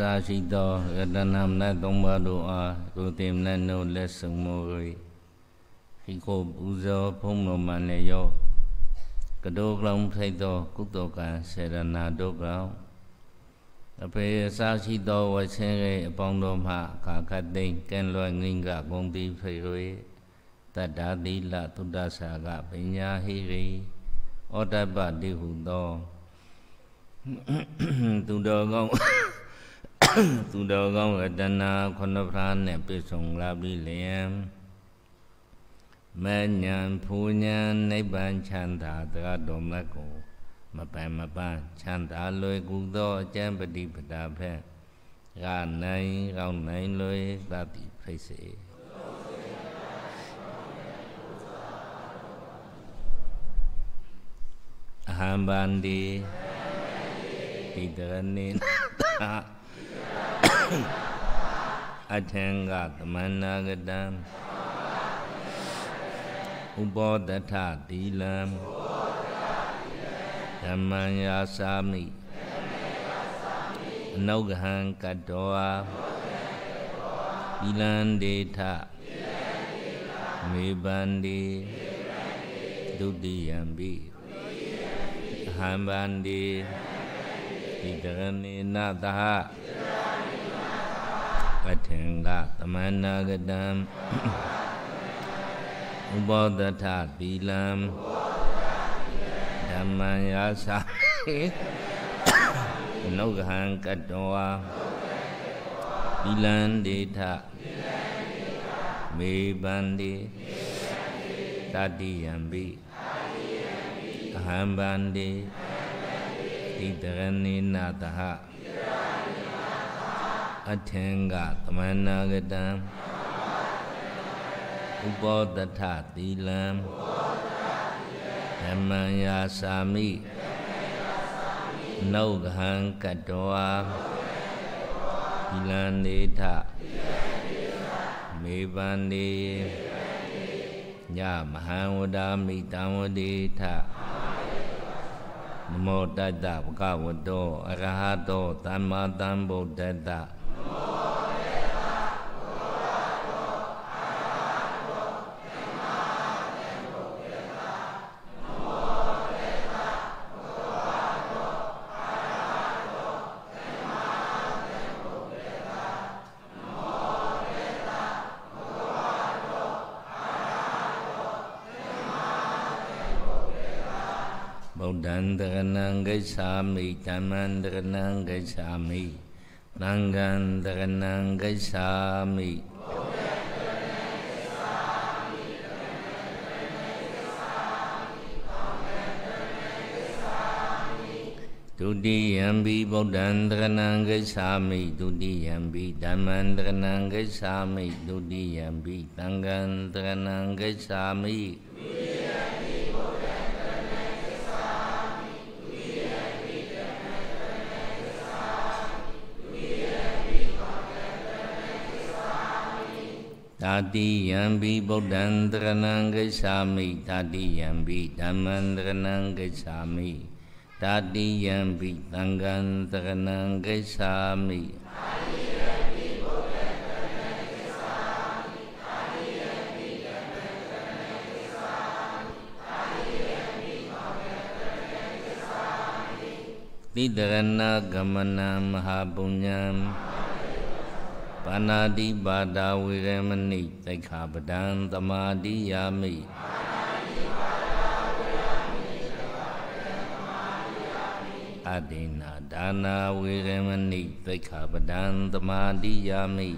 စာရှိသောရတနာမနသုံးပါးတို့အားဒုတိမနတို့လက်ဆုံမှု၏ခိကိုပူဇော်ဖုံးတော်မှလည်းရောကတောကလောင်ထိုက်သောကုသိုလ်ကံစေရနာတို့ကောင်အပေစာရှိသောဝချင်းရဲ့အပေါင်းတို့မှကာခတ်သိမ့်ကံလွယ်ငင်းကဂုံတိဖေရွေတတ္တာသီလသုဒ္ဒဆာကပညာဟိရိဩတ္တပတိဟုသောသူတော်ကောင်းสุดอกองเวทนาคนพรานเนี่ยไปส่งลาบิเลียมแม่ยันผู้ยันในบ้านชันถาตาดมละโกมาไปมาบ้านชันถาเลยกุดอแจ่มปฏิปดาแพ้งานไหนเราไหนเลยตาติไฟเสอาหารบานดีติดกินนี้အထင်္ဂသမဏနာကတံဥပောတထသီလံဓမ္မံယာစာမိအနုဂဟံကတောဝါသီလံဒေထမေပန္တိဒုတိယံပိအဟံပန္တိဒီကရဏေနတဟပဋ္ဌင်္ဂသမဏဂတံဥပောတထပီလံဓမ္မံယာစာနုဂဟံကတောဝါပီလံဒေထမေပန္တိတတိယံပိသဟံပန္တိဣတရဏိနာတဟဣတရဏိနာတဟအထင်ကသမဏဂတံဥပောတထသီလံဓမ္မယာစာမိနုဂဟံကတောဝါသီလံနေထမေပန္နေညမဟံဝဒာမိတံဝဒေထနမောတတ္တဗကဝတောအရဟတောသမ္မာသမ္ဗုဒ္ဓတ္တဒံတရဏံဂိသာမိဓမ္မံတရဏံဂိသာမိနံဃံတရဏံဂိသာမိဒုတိယံဘိဗုဒ္ဓံတရဏံဂိသာမိဒုတိယံဘိဓမ္မံတရဏံဂိသာမိဒုတိယံဘိသံဃံတရဏံဂိသာမိ tadi yang bi bodan ke sami tadi yang bi taman ke sami tadi yang bi tanggan ke sami Tidak renang gemenam habunyam ပါဏာတိပါဒာဝေရမဏိသိက္ခာပဒံသမာတိယာမိအဒိနာဒါနာဝေရမဏိသိက္ခာပဒံသမာတိယာမိ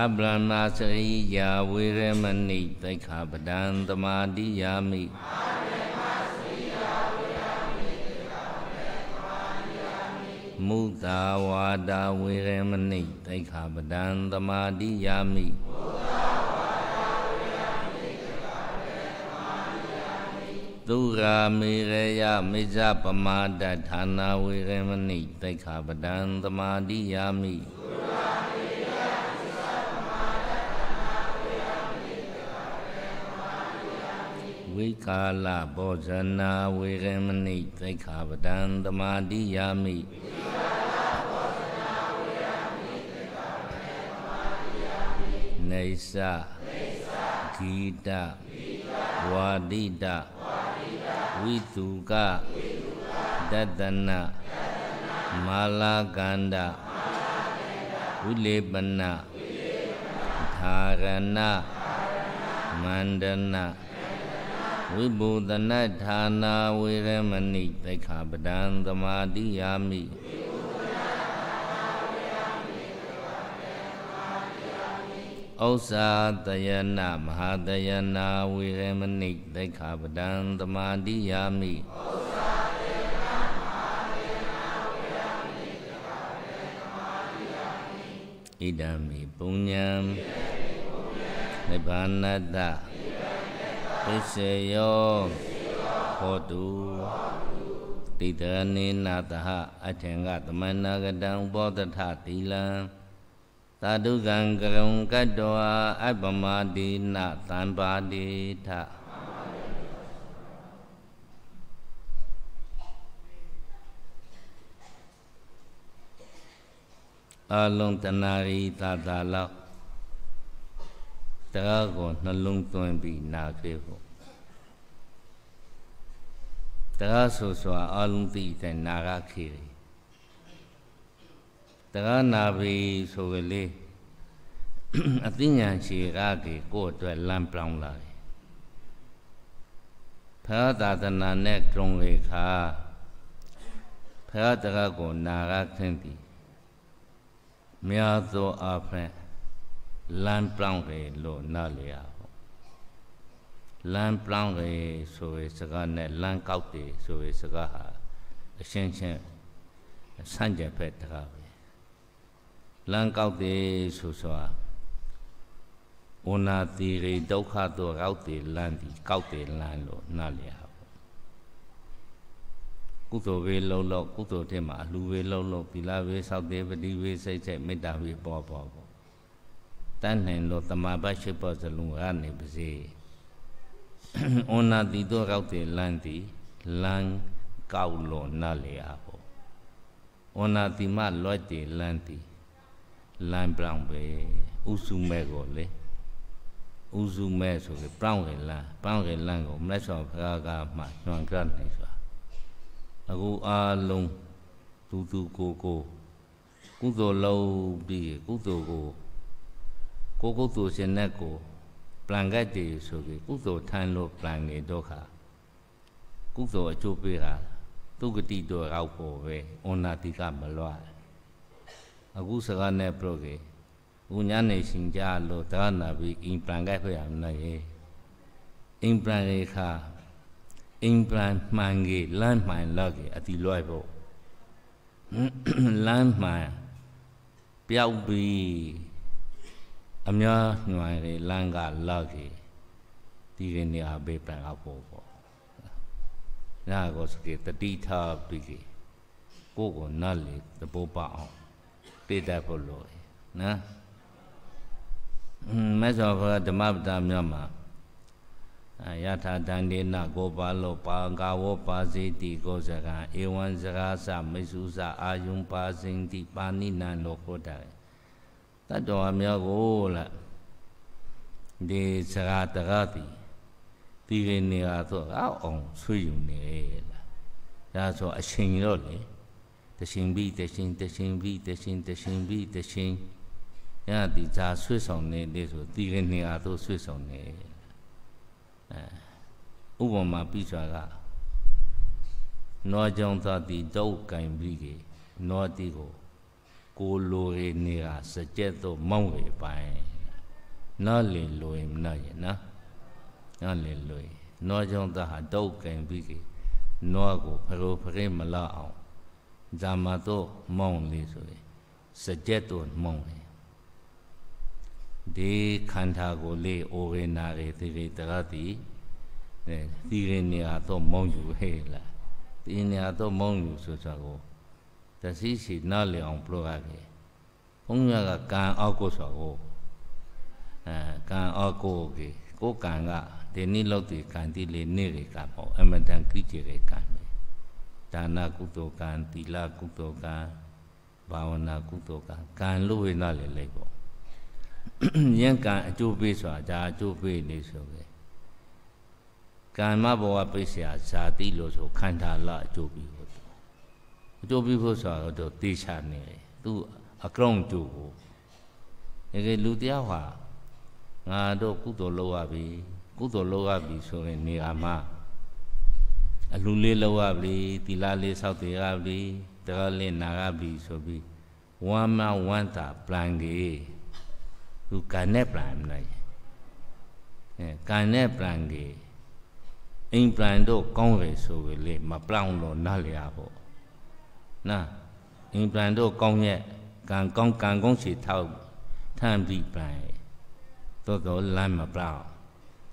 အပလနာစရိယာဝေရမဏိသိက္ခာပဒံသမာတိယာမိအာမုသာဝါဒဝေရမဏိတိခပဒံသမာတိယာမိမုသာဝါဒဝေရမဏိတိခပဒံသမာတိယာမိသူရာမေရယမေဇပမာဒဌာနာဝေရမဏိတိခပဒံသမာတိယာမိသူရာမေရယမေဇပမာဒဌာနာဝေရမဏိတိခပဒံသမာတိယာမိဝိကာလဘောဇနာဝေရမဏိတိခပဒံသမာတိယာမိဝိနေသဂီတဝါဒိတဝိတုကဒတနမာလာကန္တဝိလေပနသာရဏမန္ဒနာဝိဘူတနဌာနာဝေရမဏိသိက္ခာပဒံသမာတိယာမိဝိဥစ္စာတယနာမဟာတယနာဝိရမဏိဒိဋ္ဌာပဒံသမာတိယာမိဥစ္စာတယနာမဟာတယနာဝိရမဏိဒိဋ္ဌာပဒံသမာတိယာမိဣဒံမိပုညံနိဗ္ဗာနတ္တပစ္စယောဟောတုတိတနေနာတဟအထင်္ဂသမဏဂတံဘောဓထသီလံသာဓုကံကရုံကတ္တဝါအပ္ပမတိနသံပါတိထအလုံးတနာရီသာသာလောက်တရားကိုနှလုံးသွင်းပြီးနာခဲ့ဖို့တရားဆိုစွာအလုံးသိတဲ့နာရခေတယ်တက္ကနာဘီဆိုကလေးအသိဉာဏ်ရှိကားကြီးကိုယ့်အတွက်လမ်းပြောင်းလာတယ်ဖះသာသနာနဲ့ကြုံလေခါဖះတက္ကကိုနာရခင်းသည်မြတ်သောအဖက်လမ်းပြောင်းတယ်လို့နားလျာပေါ့လမ်းပြောင်းတယ်ဆိုရစကားနဲ့လမ်းကောက်တယ်ဆိုရစကားဟာအရှင်းချင်းဆန့်ကျင်ဖက်တကားပဲလမ်းကောက်တယ်ဆိုဆိုတာဝနာတိရိဒုက္ခတော့ကောက်တယ်လမ်းဒီကောက်တယ်လမ်းလို့နားလည်ဟုတ်ကုသိုလ်ဝေလုံးလို့ကုသိုလ်တဲ့မှာအလှဝေလုံးလို့သီလဝေစောက်တယ်ပတိဝေစိတ်စိတ်မေတ္တာဝေပေါ်ပေါ်ပေါ်တန်နိုင်လို့တမာပတ်ရှိပေါ်စလုံးကနေပါစေဝနာတိတော့ကောက်တယ်လမ်းဒီလမ်းကောက်လို့နားလည်ဟုတ်ဝနာတိမလွတ်တယ်လမ်းဒီ land brown ပဲဥစုမဲ့ကိုလေဥစုမဲ့ဆိုပြီး brown လေ land brown လေ land ကိုမလက်ဆောင်ဖကားကမှညွန်ကြနေစွာအခုအားလုံးသူသူကိုကိုကုသိုလ်လုပ်ပြီးကုသိုလ်ကိုကိုကုသိုလ်ရှင်နဲ့ကိုပလန်ကတ်တည်းဆိုပြီးကုသိုလ်ထမ်းလို့ပလန်နေတော့ခါကုသိုလ်အကျိုးပေးတာသူဂတိတော်ရောက်ဖို့ပဲအွန်နာတိကမလွတ်구사가프로게우냐네신자로다나비임플란가회야나예임플란이카임플란만게란만러게아디로이보란만ပြောက်ပြီးအများညွှန်ရလမ်းကလောက်ကြီးဒီကနေ့အဘေးပန်ကဖို့ပေါ့။ညာကောစကေတတိထပ်ပြီးကိုကိုနတ်လေတပိုးပအောင်ပေးတတ်ဖို့လိုတယ်နော်မဆောဘဓမ္မပဒမြတ်မှာယထာတန်ဒေနကိုပါလောပါကာဝောပါစေတိကိုစကံဧဝံစကားစမေစုစအာယုံပါစင်တိပါဏိနံလောကိုတတတတော်အမျိုးကိုလားဒီစကားတကားတိဒီရင်နေရဆိုအောင်ဆွေးယူနေလားဒါဆိုအချိန်တော့လေတရှင်ဘိတရှင်တရှင်ဘိတရှင်တရှင်ဘိတရှင်ရတိသာဆွေးဆောင်နေလေဆိုတီရနေအားတို့ဆွေးဆောင်နေအဲဥပမာပြီးစွာကနောကြောင့်သာတိတောက်ကင်ပြီးကေနောတိကိုကိုလိုရနေတာစကြက်တော့မောင်းဝေပိုင်းနော်လင်လိုရင်နော်ရနော်နော်လင်လိုရင်နောကြောင့်သာတောက်ကင်ပြီးကေနောကိုဖရိုဖရင်မလာအောင် za ma to mong le so le sa jet to mong le ဒီခန္ဓာကိုယ်လေးအိုရေနာရေသီရေတရတိအဲသီရေနေရာတော့မုံอยู่ဟဲ့လားသီနေရာတော့မုံอยู่ဆိုတာကိုတသိစီနားလည်အောင်ပြောရခဲ့ဘုန်းကြီးကကံအောက်ကိုဆိုကိုအဲကံအောက်ကိုကိုကိုကံကဒီနေ့လောက်ဒီကံဒီလေနေ့တွေကပေါ့အမတန်ကြည့်ကြတဲ့ကံပဲဒါနကုသိုလ်ကံသီလကုသိုလ်ကံဘာဝနာကုသိုလ်ကံကံလို့ဝိနာလေလေပေါ့ယံကံအကျိုးပေးဆိုတာဒါအကျိုးပေးနေဆိုပဲကံမဘဝပိစ္ဆာဇာတိလို့ဆိုခန္ဓာလအကျိုးပြီးဖို့အကျိုးပြီးဖို့ဆိုတော့တေချာနေတယ်သူအကောင့်ကျိုးကိုတကယ်လူတရားဟာငါတို့ကုသိုလ်လုပ်ရပြီကုသိုလ်လုပ်ရပြီဆိုရင်နေရာမှာအလူလေးလောက်ရပြီသီလလေးဆောက်တည်ရပြီတရားလေးနာရပြီဆိုပြီးဝမ်းမဝမ်းသာ plan ကြီးသူကံနဲ့ plan နိုင်အဲကံနဲ့ plan ကြီးအင် plan တော့ကောင်းတယ်ဆိုပေလေမ plan လို့နားလျာပေါ့နာအင် plan တော့ကောင်းရဲ့ကံကောင်းကံကောင်းစီထောက်ထမ်းပြီး plan တော်တော်လမ်းမ plan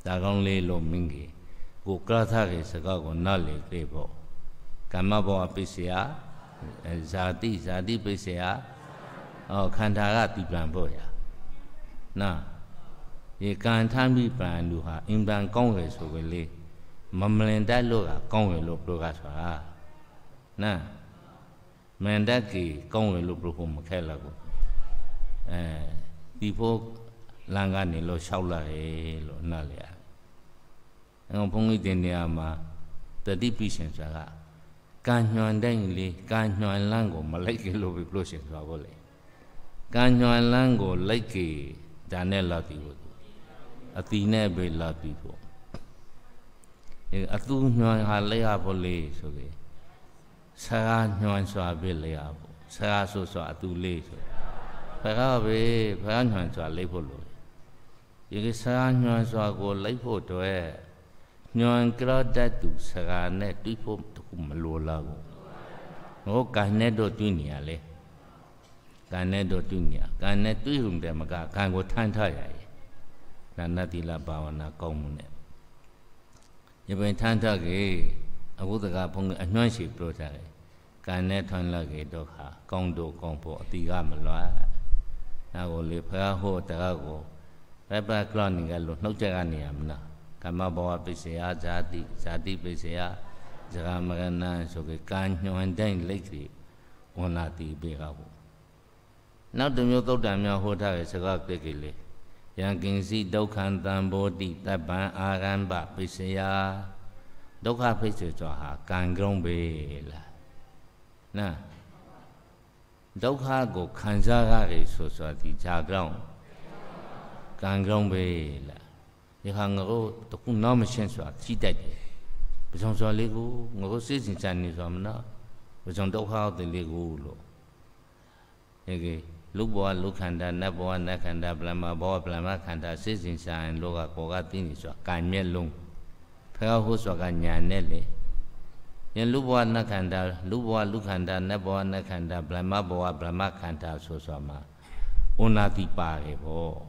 ဒါကောင်းလေးလို့မင်းကြီးကိုကရထကေစကားကိုနားလေကြပေါ့ကမ္မဘောပိစယဇာတိဇာတိပိစယဟောခန္ဓာကတိပံပေါ့ရာနာဒီကံထမ်းပြီးပံလူဟာအင်ပံကောင်းတယ်ဆိုကလေးမမလင်တတ်လို့ကကောင်းတယ်လို့ပြောကဆိုတာနာမန္တကီကောင်းတယ်လို့ပြောဖို့မခက်လာဘူးအဲဒီဖို့လန်ကနေလို့လျှောက်လာတယ်လို့နားလေအဲဘုန်းကြီးတင်နေရာမှာတတိပိရှင်ဆိုတာကကံညွန်တိုင်းလေကံညွန်လန်းကိုမလိုက်ကြလို့ပြောရှင်ဆိုတာကိုလေကံညွန်လန်းကိုလိုက်ကြဒါနဲ့လာပြီးဘူးအတီနဲ့ပဲလာပြီးဘူးအသူညွန်ဟာလဲရဖို့လေဆိုပြီးဆရာညွန်စွာပဲလဲရဖို့ဆရာဆိုစွာအသူလေးဆိုဘယ်ကပဲဘယ်ညွန်စွာလဲဖို့လို့ဒီကဆရာညွန်စွာကိုလိုက်ဖို့တော့ညွန်ကြောတတ်သူစကားနဲ့တွေးဖို့တခုမလိုလားဘူးဟောကံနဲ့တော့တွေးနေရလေကံနဲ့တော့တွေ့ညာကံနဲ့တွေ့ုံတယ်မကကံကိုထမ်းထားရရဲ့ဒါနတိလဘာဝနာကောင်းမှုနဲ့ယပင်ထမ်းထားကေအဘုဒ္ဓကဘုံအညွှန်းရှိပြောထားတယ်ကံနဲ့ထွန်းလာကေတော့ခါကောင်းတော့ကောင်းဖို့အတိကမလွားနာကိုလေဖះဟောတကကိုရပ်ပကလောနီကလို့နှုတ်ချက်ကနေရမလားကမ္မဘဝပိစေယဇာတိဇာတိပိစေယဇဂမရဏဆိုကေကံညွန်တိုင်းလိတ်တွေဝန်လာတိပေကဘုနောက်တစ်မျိုးသုတ်တံများဟောထားတဲ့စကားပိကိလေယံကင်စီဒုက္ခံတံဘောတိတပ္ပံအာရမ္ဘပိစေယဒုက္ခပိစေဆိုတာဟာကံကုံးပဲလားနာဒုက္ခကိုခံစားရတယ်ဆိုဆိုတာဒီဇာကောင်းကံကောင်းပဲလားဒီဟာငါတို့တခုနောက်မရှင်းစွာကြည်တတ်တယ်ပဇွန်စော်လေးကိုငါတို့စိတ်စဉ်စားနေစွာမနာပဇွန်ဒုက္ခဟုတ်တယ်လေးကိုလို့အဲကေလူဘဝလူခန္ဓာနတ်ဘဝနတ်ခန္ဓာဗြဟ္မာဘဝဗြဟ္မာခန္ဓာစိတ်စဉ်စားရင်လောကကောကသိနေစွာကံမျက်လုံးဖះဟုတ်စွာကညာနဲ့လေယလူဘဝနတ်ခန္ဓာလူဘဝလူခန္ဓာနတ်ဘဝနတ်ခန္ဓာဗြဟ္မာဘဝဗြဟ္မာခန္ဓာဆိုစွာမှာဩနာတိပါရေဘော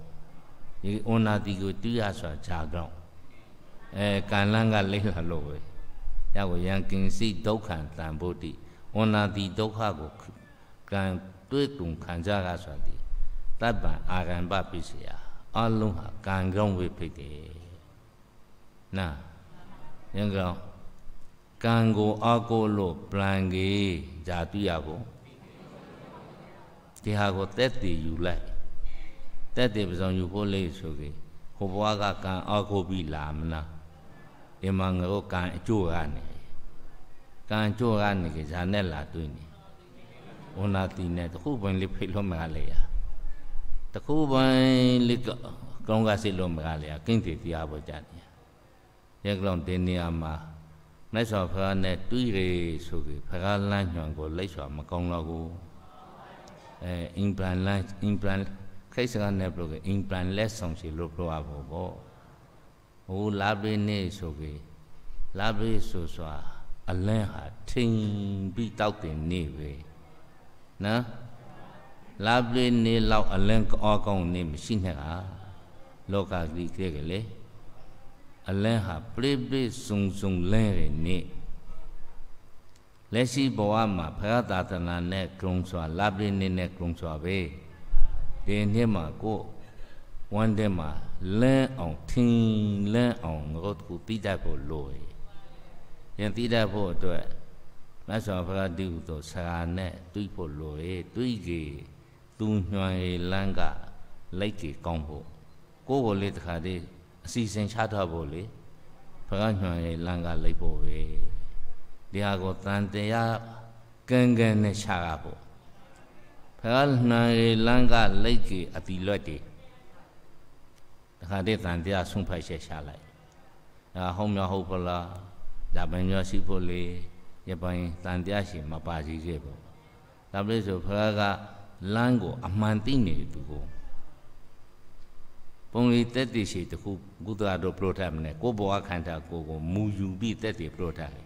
ဒီအွန်နာတီကိုတီးရဆိုတာဂျာကောင်းအဲကံလန်းကလိမ့်လာလို့ပဲယောက်ယံကင်စီဒုက္ခံတံဘုဒ္ဓဝန္နာတိဒုက္ခကိုကံတွေ့ကုံခံကြရဆိုသည်တပ္ပံအာရံပပိစယာအလုံးဟာကံကောင်းဝိဖိတ်တယ်နာယံကောင်းကံကိုအကိုလို့ပြန်ကြီးဇာတိရဖို့ဒီဟာကိုတက်တည်ယူလိုက်တက်တေပစုံယူဖို့လေးဆိုကေဟိုဘွားကကံအောက်ကိုပြီးလာမနာဒီမှာငါတို့ကံအကျိုးကနေကံကျိုးကနေကေဇာနဲ့လာတွေ့နေဝနာတိနဲ့တခုပိုင်းလေးဖိတ်လို့မရလေရတခုပိုင်းလေးကောင်းကစိတ်လို့မရလေရကင်းတည်တရားပေါ်ကြတယ်ရက်ကောင်ဒီနေရာမှာမြတ်စွာဘုရားနဲ့တွေ့ရဆိုပြီးဘုရားလမ်းညွှန်ကိုလက်စွာမကောင်းတော့ဘူးအဲအင်ပလန်လန်အင်ပလန် kaisa ne pro ke implant le song si lo pro abo bo o la be ne so ke la be so swa အလင်းဟာထိန်ပြီးတောက်တင်နေပဲနော်လာပြီနေလောက်အလင်းကောကောင်းနေမရှိနဲ့ကလောကကြီးကြည့်ကြလေအလင်းဟာပြိပြိစုံစုံလဲတယ်နေလက်ရှိဘဝမှာဘုရားသာသနာနဲ့ဂုံစွာလာပြီနေနဲ့ဂုံစွာပဲဒီနှစ်မှာကိုဝမ်းတဲ့မှာလန်းအောင်ထင်းလန်းအောင်ငါတို့ပြီးတတ်ဖို့လိုရည်ယင်ပြီးတတ်ဖို့အတွက်မဆောဖရာတိဟုသောဆရာနဲ့တွေးဖို့လိုရည်တွေးကြီးသူညွှန်ရည်လန်းကလိုက်ကြီးကောင်းဖို့ကိုယ်ကိုလေးတခါတည်းအစီအစဉ်ချထားဖို့လေဖရာညွှန်ရည်လန်းကလိုက်ဖို့ပဲဒီဟာကိုတန်တရားကံကံနဲ့ချရဖို့ဖះနှံရီလန်းကလိတ်ကြီးအပီလွတ်တည်တခါတည်းတန်တရားဆုံးဖတ်ချက်ရှာလိုက်ဒါဟုတ်မြောက်ဟုတ်ဖလားဒါပဲမျိုးရှိဖို့လေရပိုင်းတန်တရားရှင်မပါစီခဲ့ဘူးဒါပဲဆိုဖះကလမ်းကို အမှန်သိနေသူကိုပုံလေးတက်တည်ရှိတခုကုသတော်ပရိုထတ်မနဲ့ကိုဘဝခန္ဓာကိုကိုမူယူပြီးတက်တည်ပရိုထတ်လေ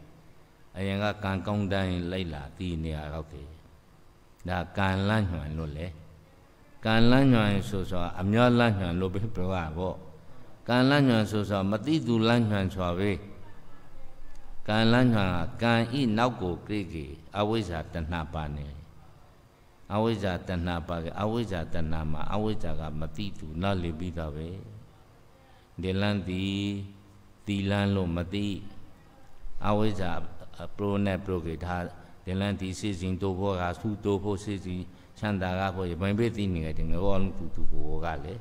အရင်ကကံကောင်းတိုင်းလိုက်လာတည်နေရတော့တယ်ဒါကံလန့်ညွန်လို့လေကံလန့်ညွန်ဆိုဆိုအမျောလန့်ညွန်လို့ပဲပြောတာပေါ့ကံလန့်ညွန်ဆိုဆိုမတိသူလန့်ညွန်ဆိုပဲကံလန့်ညွန်ကံဤနောက်ကိုကိကိအဝိဇ္ဇာတဏှာပါနေအဝိဇ္ဇာတဏှာပါကအဝိဇ္ဇာတဏှာမှာအဝိဇ္ဇာကမတိသူနောက်လေပြီးတာပဲဒီလန့်တီတီလန့်လို့မတိအဝိဇ္ဇာပရိုနဲ့ပရိုကိထားဒီလန်ဒီစီစဉ်တို့ဘောကသူ့တို့ဖို့စီစဉ်ချမ်းသာကဖို့ရပိုင်ပေးသိနေတယ်ငါဘောလုံးသူသူကိုကလည်း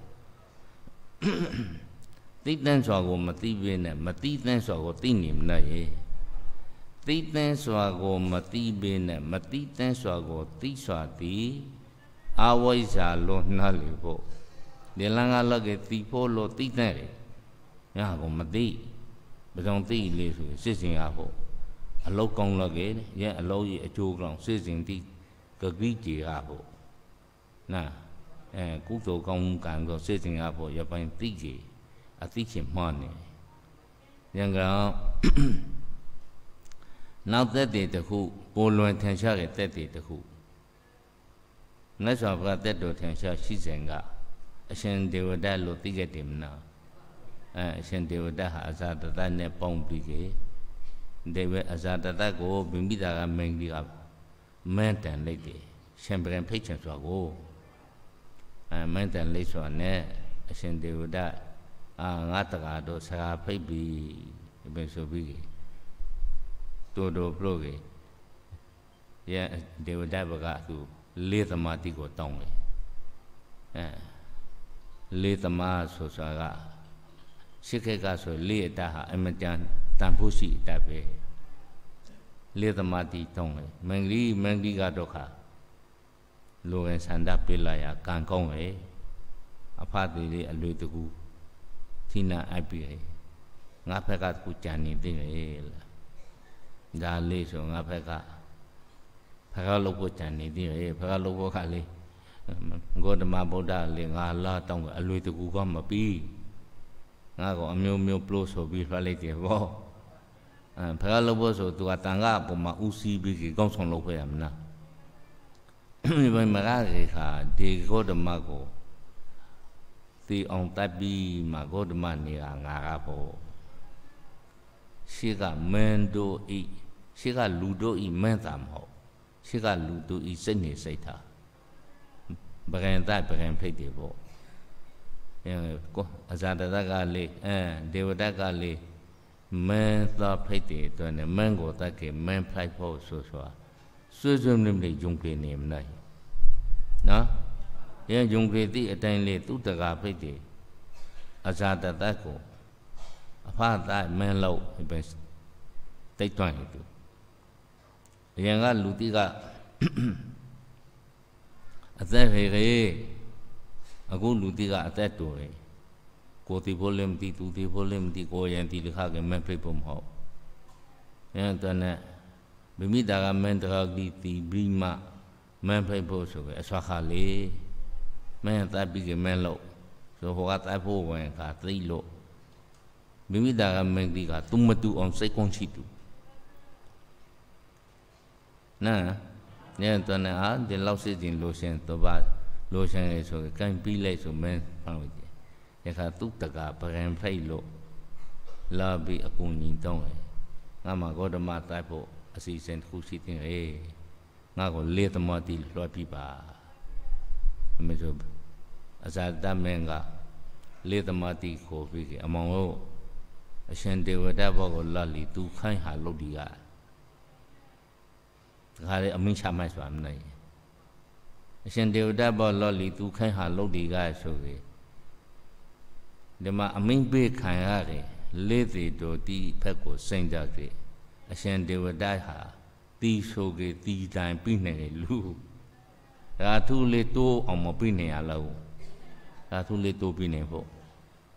သိတန်းစွာကိုမသိဘဲနဲ့မသိတန်းစွာကိုသိနေမနဲ့ရေသိတန်းစွာကိုမသိဘဲနဲ့မသိတန်းစွာကိုသိစွာသည်အဝိဇ္ဇာလွန်နှလေဖို့ဒီလန်ကလည်းကသိဖို့လို့သိတဲ့ရဟကိုမသိဘယ်တော့သိလေဆိုစစ်စင်ရဖို့အလောကောင်းလကေရဲအလောကြီးအကျိုးကောင်စေစဉ်တိဂကိကြေရဖို့နာအဲကုသိုလ်ကောင်းကံကိုစေစဉ်ရဖို့ရပိုင်းတိကြေအတိချင်းမှားနေရံကောင်နောက်သက်တည်တစ်ခုပိုလွန်ထင်ရှားတဲ့သက်တည်တစ်ခုမြတ်စွာဘုရားသက်တော်ထင်ရှားရှိစဉ်ကအရှင်ဒေဝဒတ်လို့သိခဲ့တယ်မနာအဲအရှင်ဒေဝဒတ်ဟာအဇာတသနဲ့ပေါင်းပြီးခဲ့ဒေဝအဇာတတကိုမိမိသားကမင်းကြီးကမန်တန်လိုက်တယ်ရှင်ပရင်ဖိတ်ချင်စွာကိုအဲမန်တန်လိုက်စွာနဲ့အရှင်ဒေဝဒအာငါတကာတို့စကားဖိတ်ပြီးဘယ်ဆိုပြီးတူတူပြုတ်ကြီးရဒေဝဒဘကသူလေးသမာတိကိုတောင်းတယ်အဲလေးသမာဆိုစွာကရှိခေကဆိုလေးအတဟာအမတန်တန်ဖို့ရှိတတ်ပဲလေသမတိတုံးလေမင်္ဂလိမင်္ဂလိကဒုက္ခလိုဝင်ဆန္ဒပေးလာရကံကောင်းပဲအဖသေးလေးအလွေတကူသီနာအပ်ပြီငါဖက်ကကူကြံနေသေးတယ်လားဒါလေးဆိုငါဖက်ကဖက်ကလုပ်ဖို့ကြံနေသေးတယ်ဖက်ကလုပ်ဖို့ခါလေးဂေါတမဗုဒ္ဓလေးငါလာတောင်းကအလွေတကူကမပြီးငါကအမျိုးမျိုးပလို့ဆိုပြီးလှလိုက်တယ်ဗောအဲဖခင်လုပ်ဖို့ဆိုသူကတန်ခါအပေါ်မှာဥစည်းပြီးကြီးကောင်းဆောင်လုပ်ခဲ့ရမလားဒီဘယ်မှာလဲခါဒီဂေါတမကိုသိအောင်တတ်ပြီးမှဂေါတမနေကငါကပေါ့ရှိကမန်တို့ဤရှိကလူတို့ဤမန်တာမဟုတ်ရှိကလူတို့ဤစိတ်နေစိတ်ထားပကံတပကံဖိတ်တယ်ပေါ့အဲကိုအဇာတတကလေးအဲဒေဝတကလေးမန်သာဖိတ်တဲ့အတွက်နဲ့မန်ကိုတတ်ကေမန်ဖိုက်ဖို့ဆိုဆိုတာဆွေဆွေမလေးမလေးယုံကြည်နေမနိုင်နော်ရဲယုံကြည်သည့်အတိုင်းလေးသူတကာဖိတ်တဲ့အဇာတတတ်ကိုအဖသမန်လို့ပဲတိတ်တွန့်နေသူအရင်ကလူတိကအသက်ဖေခေအခုလူတိကအသက်တူတယ်ကိုတီဖို့လည်းမသိသူတီဖို့လည်းမသိကိုရန်တီလခကမန်ဖိတ်ဖို့မဟုတ်။အဲတနဲ့မိမိတာကမန်တကတိတီပြီးမှမန်ဖိတ်ဖို့ဆိုပဲအစွာခါလေမန်တပ်ပြီးကမန်လို့ဆိုဟောကတပ်ဖို့ဝင်ကသိလို့မိမိတာကမန်တီကသူမတူအောင်စိတ်ကောင်းရှိတူနာညံတနဲ့အားဒီလောက်စစ်ကျင်လို့ရှင်တပတ်လို့ရှင်လေဆိုကင်ပြီးလိုက်ဆိုမန်မှန်လို့ဒီခါသူ့တကပကံဖိတ်လို့လာပြီးအကူညီတောင်းတယ်ငါမှာဂေါတမတိုက်ဖို့အစီအစဉ်တစ်ခုရှိသင့်ရဲ့ငါကိုလေသမတိလွှတ်ပြပါအမေတို့အဇာတမင်းကလေသမတိကိုပြီးခဲ့အမောင်တို့အရှင်ဒေဝတဘောကိုလတ်လီသူခိုင်းဟာလုပ်ဒီကဒါခါလေအမင်းချမိုက်စွာမနိုင်အရှင်ဒေဝတဘောလတ်လီသူခိုင်းဟာလုပ်ဒီကဆိုပြီးဒီမှာအမိန့်ပေးခံရတယ်လေသေတော်တီးဖက်ကိုစိမ့်ကြပြီအရှင်ဒေဝတာဟာတီးဆိုကေတီးတိုင်းပြိနေတယ်လူဒါသူလေးတိုးအောင်မပြိနေရလောက်ဒါသူလေးတိုးပြိနေဖို့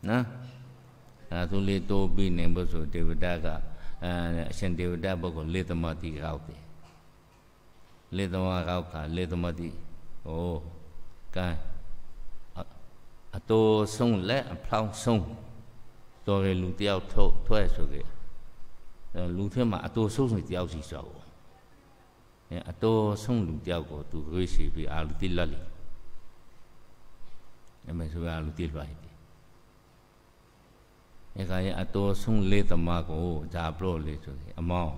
နော်ဒါသူလေးတိုးပြိနေဖို့ဆိုဒေဝတာကအရှင်ဒေဝတာဘုကိုလေသမတိရောက်တယ်လေသမရောက်တာလေသမတိဩကဲအတိုးဆုံးလက်အဖောင်းဆုံးတော်ရလူတယောက်ထုတ်ထွက်ဆိုခဲ့လူထဲမှာအတိုးဆုံးတယောက်စီဆိုတော့အတော်ဆုံးလူတယောက်ကိုသူရွေးစီပြီးအာလူတိလက်လေအမေဆိုအာလူတိလွှာပြီအဲကရအတော်ဆုံးလေးသမားကိုဂျာပလို့လေးဆိုရင်အမောင်း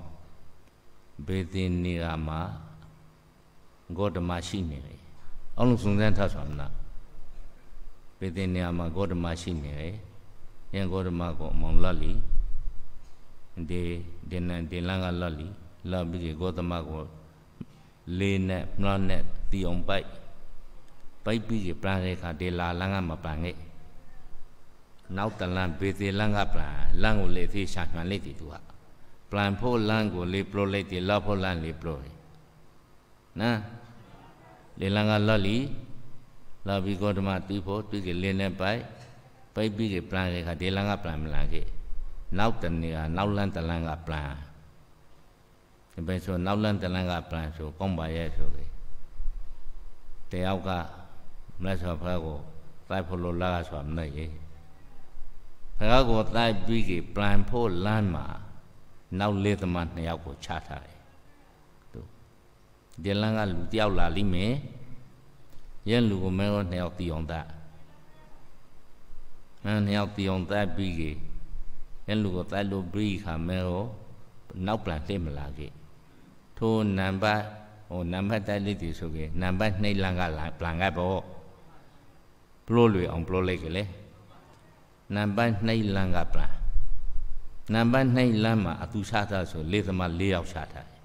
ဘေသင်နေရာမှာဂေါတမရှိနေလေအောင်လုံးစုံစမ်းထားဆောင်လားပေသင်နေရာမှာဂေါတမရှိနေတယ်။ယင်ဂေါတမကိုအမောင်လတ်လီဒီဒီနန်ဒီလန်ကလတ်လီလတ်ပြီးဂေါတမကိုလေးနဲ့မလနဲ့တီအောင်ပိုက်ပိုက်ပြီးပြန်တဲ့အခါဒီလာလန်ကမပန်ခဲ့။နောက်တလန်ပေသင်လန်ကပြန်လန်ကိုလေသေးရှာမှန်လေသေးသူကပြန်ဖို့လန်ကိုလေပလိုလိုက်တယ်လတ်ဖို့လန်လေပလိုတယ်။နာလေလန်ကလတ်လီလာပြီးကောဓမတီးဖို့တွေ့ကလင်းနဲ့ပိုက်ပိတ်ပြီးကပလန်လေခါဒေလန်ကပလန်မလန်ခဲ့နောက်တနေကနောက်လန်းတလန်းကပလန်ဒီပဲဆိုနောက်လန်းတလန်းကပလန်ဆိုကောင်းပါရဲ့ဆိုလေတယောက်ကမလက်စွာဖရာကိုတိုက်ဖို့လိုလားဆိုတာမနဲ့ရေးဖရာကိုတိုက်ပြီးကပလန်ဖို့လမ်းမှာနောက်လေးသမနှစ်ယောက်ကိုချထားတယ်သူဒေလန်ကလူတယောက်လာလိမ့်မယ်ရဲ့လူကိုမဲတော့နှစ်ယောက်တီအောင်တတ်မဲနှစ်ယောက်တီအောင်တတ်ပြီးကေရဲ့လူကိုတတ်လို့ပြီးခါမဲတော့နောက်ပြန်လှည့်မလာခဲ့ထိုနံပါတ်ဟိုနံပါတ်တိုက်လေးတီဆိုကေနံပါတ်နှိပ်လန်ကပြန်ကပေါ့ဘလို့လွေအောင်ဘလို့လိုက်ကြလေနံပါတ်နှိပ်လန်ကပြန်နံပါတ်နှိပ်လန်မှာအတူစားတာဆိုလေသမား၄ယောက်ရှာထား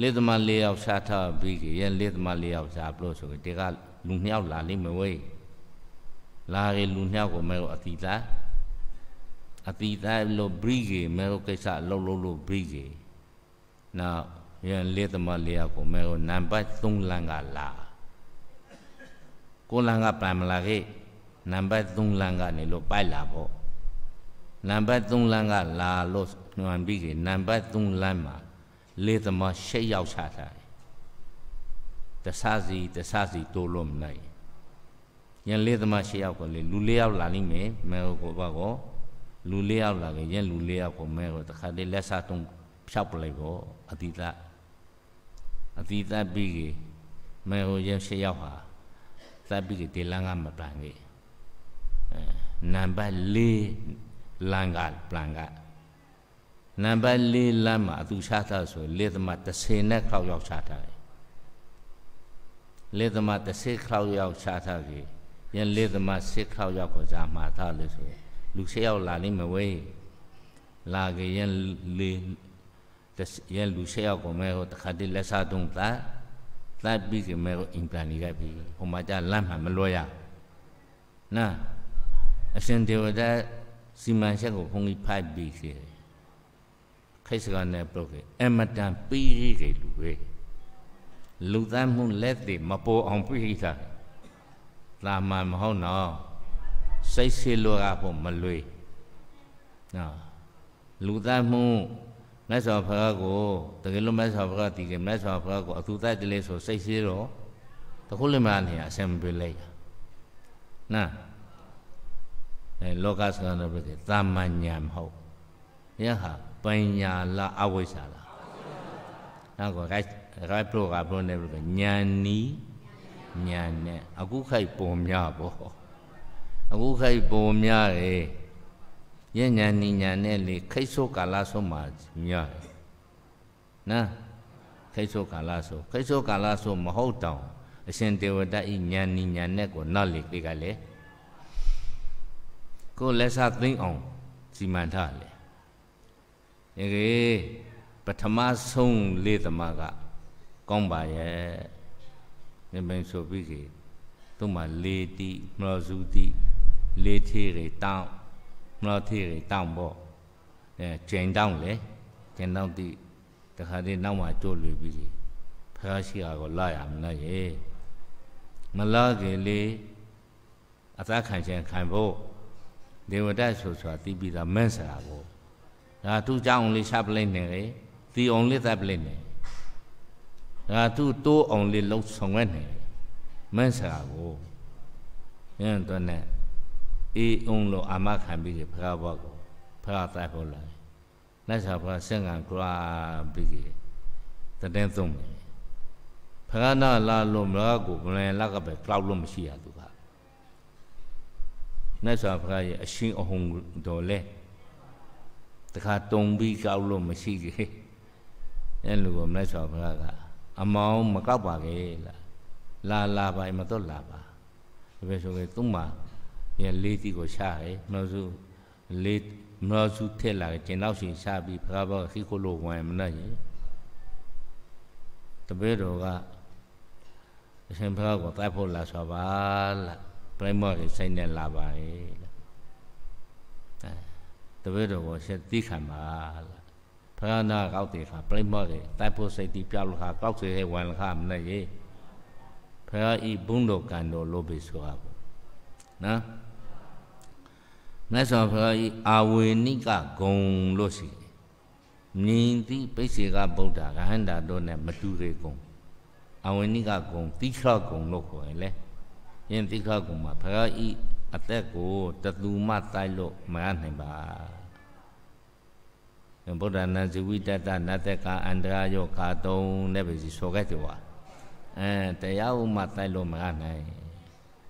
လေးသမား၄ယောက်စားထားပြီးရဲ့လေးသမား၄ယောက်စားပြလို့ဆိုရင်ဒီကလူနှစ်ယောက်လာလိမ့်မယ်ဝေးလာရင်လူနှစ်ယောက်ကိုမဲကိုအတီသားအတီသားလို့ဘရီကြီးမဲကိုကိစ္စအလုပ်လုပ်လို့ဘရီကြီးနောက်ရဲ့လေးသမား၄ယောက်ကိုမဲကိုနံပါတ်3လမ်းကလာကိုလမ်းကပြန်မလာခဲ့နံပါတ်3လမ်းကနေလို့ပိုက်လာပေါ့နံပါတ်3လမ်းကလာလို့ညွန်ပြီးကြီးနံပါတ်3လမ်းမှာလေသမရှက်ရောက်ချတာတဆစီတဆစီတိုးလို့မနိုင်ညလေသမရှက်ရောက်ကလေလူလေးယောက်လာလိမ့်မယ်မဲကိုဘာကောလူလေးယောက်လာခဲ့ညလူလေးယောက်ကိုမဲကိုတခါတည်းလက်စားတုံးဖြောက်ပလိုက်ကောအတိသအတိသပြီးကြီးမဲကိုရရှက်ရောက်ဟာသပ်ပြီးကြီးတေလန်ကမပလန်ကြီးအဲနံပါတ်၄လန်ကပလန်ကနံပါတ်၄လမ်းမှာအသူချတာဆိုလေသမ30နဲ့ခေါက်ရောက်ချတာလေသမ30ခေါက်ရောက်ချတာကြီးယင်လေသမ6ခေါက်ရောက်ကိုဇာမှာတာလို့ဆိုလူ6ယောက်လာလိမ့်မဝေးလာကြယင်လေယင်လူ6ယောက်ကိုမဲဟိုတခါတည်းလက်စားတုံးတာလိုက်ပြီးကမဲဟိုအင်ပလန်ကြီးကပြီးဟိုမှာကြလမ်းမှာမလွှဲရနာအရှင်ဒေဝဒစီမံချက်ကိုဘုန်းကြီးဖိုက်ပြီးခဲ့ခိုက်စကားနဲ့ပုတ်ခဲ့အမတန်ပီးရီးတယ်လူပဲလူသားမှုလက်တွေမပေါ်အောင်ပီးရီးတာလာမှမဟုတ်နော်စိတ်ဆေးလောကဖို့မလွေနော်လူသားမှုမြတ်စွာဘုရားကိုတကယ်လို့မြတ်စွာဘုရားတည်တယ်မြတ်စွာဘုရားကိုအသူတတ်တယ်ဆိုစိတ်ဆေးတော့တခုလည်းမနေအဆင်မပြေလိုက်နာအဲလောကဆန္ဒပဲတာမညာမဟုတ်ရဟန်းปัญญาละอวิชชาละနောက်ကို right right pro က pro နဲ့ pro ကဉာဏ်နီးဉာဏ်နဲ့အခုခိုက်ပုံများပေါ့အခုခိုက်ပုံများတယ်ယဉ်ဉာဏ်နီဉာဏ်နဲ့လေခိတ်ဆိုးကာလဆိုမှာများတယ်နာခိတ်ဆိုးကာလဆိုခိတ်ဆိုးကာလဆိုမဟုတ်တောင်အရှင်တေဝတ္တဤဉာဏ်နီဉာဏ်နဲ့ကိုနောက်လေကလေကိုလက်စားသိမ့်အောင်စီမံထားလေယကေပထမဆုံးလေးသမကကောင်းပါရဲ့မြေပင်ဆိုပြီးကေသူ့မှာလေးတိမလောစုတိလေးသေးတွေတောင်းမလောသေးတွေတောင်းပေါ့အဲကျင်တောင်းလေကျင်တောင်းတိတခါတည်းနောက်မှာကြိုးလွေပြီးကေဖះရှိတာကိုလာရမလားရေမလာခင်လေအသာခံခြင်းခံဖို့ဒေဝတ္တဆိုဆိုတာသိပြီးသားမန့်စရာပေါ့ဒါသူ့เจ้าองค์လေးရှာပလိမ့်နေလေဒီအောင်လေးသက်ပလိမ့်နေဒါသူ့တိုးအောင်လေးလှုပ်ဆောင်ရနေမင်းစကားကိုညံတော့နဲ့အေးအောင်လို့အာမခံပြီးဖရာဘွားကိုဖရာတိုက်ဖို့လာလက်စားဖရာဆင့်ကန်ကြွားပြီးတတင်းသုံးမယ်ဖရာနာလာလို့မလားကိုဘလင်လက်ကပဲကြောက်လို့မရှိရသူကလက်စားဖရာရဲ့အရှင်းအဟုန်တော်လဲတခါတုံပြီးကောက်လို့မရှိခဲ့အဲ့လိုပဲမလဲဆိုဘုရားကအမောင်းမကောက်ပါခဲ့လားလာလာပါမတော့လာပါဒီပဲဆိုခဲ့သူ့မှာရလေးတီကိုရှာတယ်မလို့ဆိုလေးမလို့ဆိုထက်လာကျင်တော့ရှင်ရှာပြီးဘုရားဘောခိခိုလို့ဝင်မနဲ့တပည့်တော်ကအရှင်ဘုရားကိုတိုက်ဖို့လာဆိုပါလားပြိမော့ကိုစိတ်နဲ့လာပါရဲ့တပည့်တော်ကိုရှက်သိခံပါလားဖယားနာကောက်တေခါပြိမော့တေတိုက်ဖို့စိတ်တီးပြလို့ခါကောက်စေဟဲဝန်ခါမနဲ့ရေဖယားဤဘုန်းတော်ကံတော်လို့ပြီဆိုတာပေါ့နော်မြတ်စွာဘုရားဤအာဝေနိကဂုံလို့ရှိတယ်မြင်သည့်ပိစေကဗုဒ္ဓရဟန္တာတို့နဲ့မတူရေဂုံအာဝေနိကဂုံတိခရဂုံလို့ခေါ်တယ်လေယင်းတိခရဂုံမှာဘုရားဤအသက်ကိုတသူမှတိုက်လို့မရနိုင်ပါဗုဒ္ဓနာဇဝိတတနတ်သက်ကအန္တရာယောကာတုံနဲ့ပဲစီဆိုခဲ့တယ်ဝါအဲတရားဥမှတိုက်လို့မရနိုင်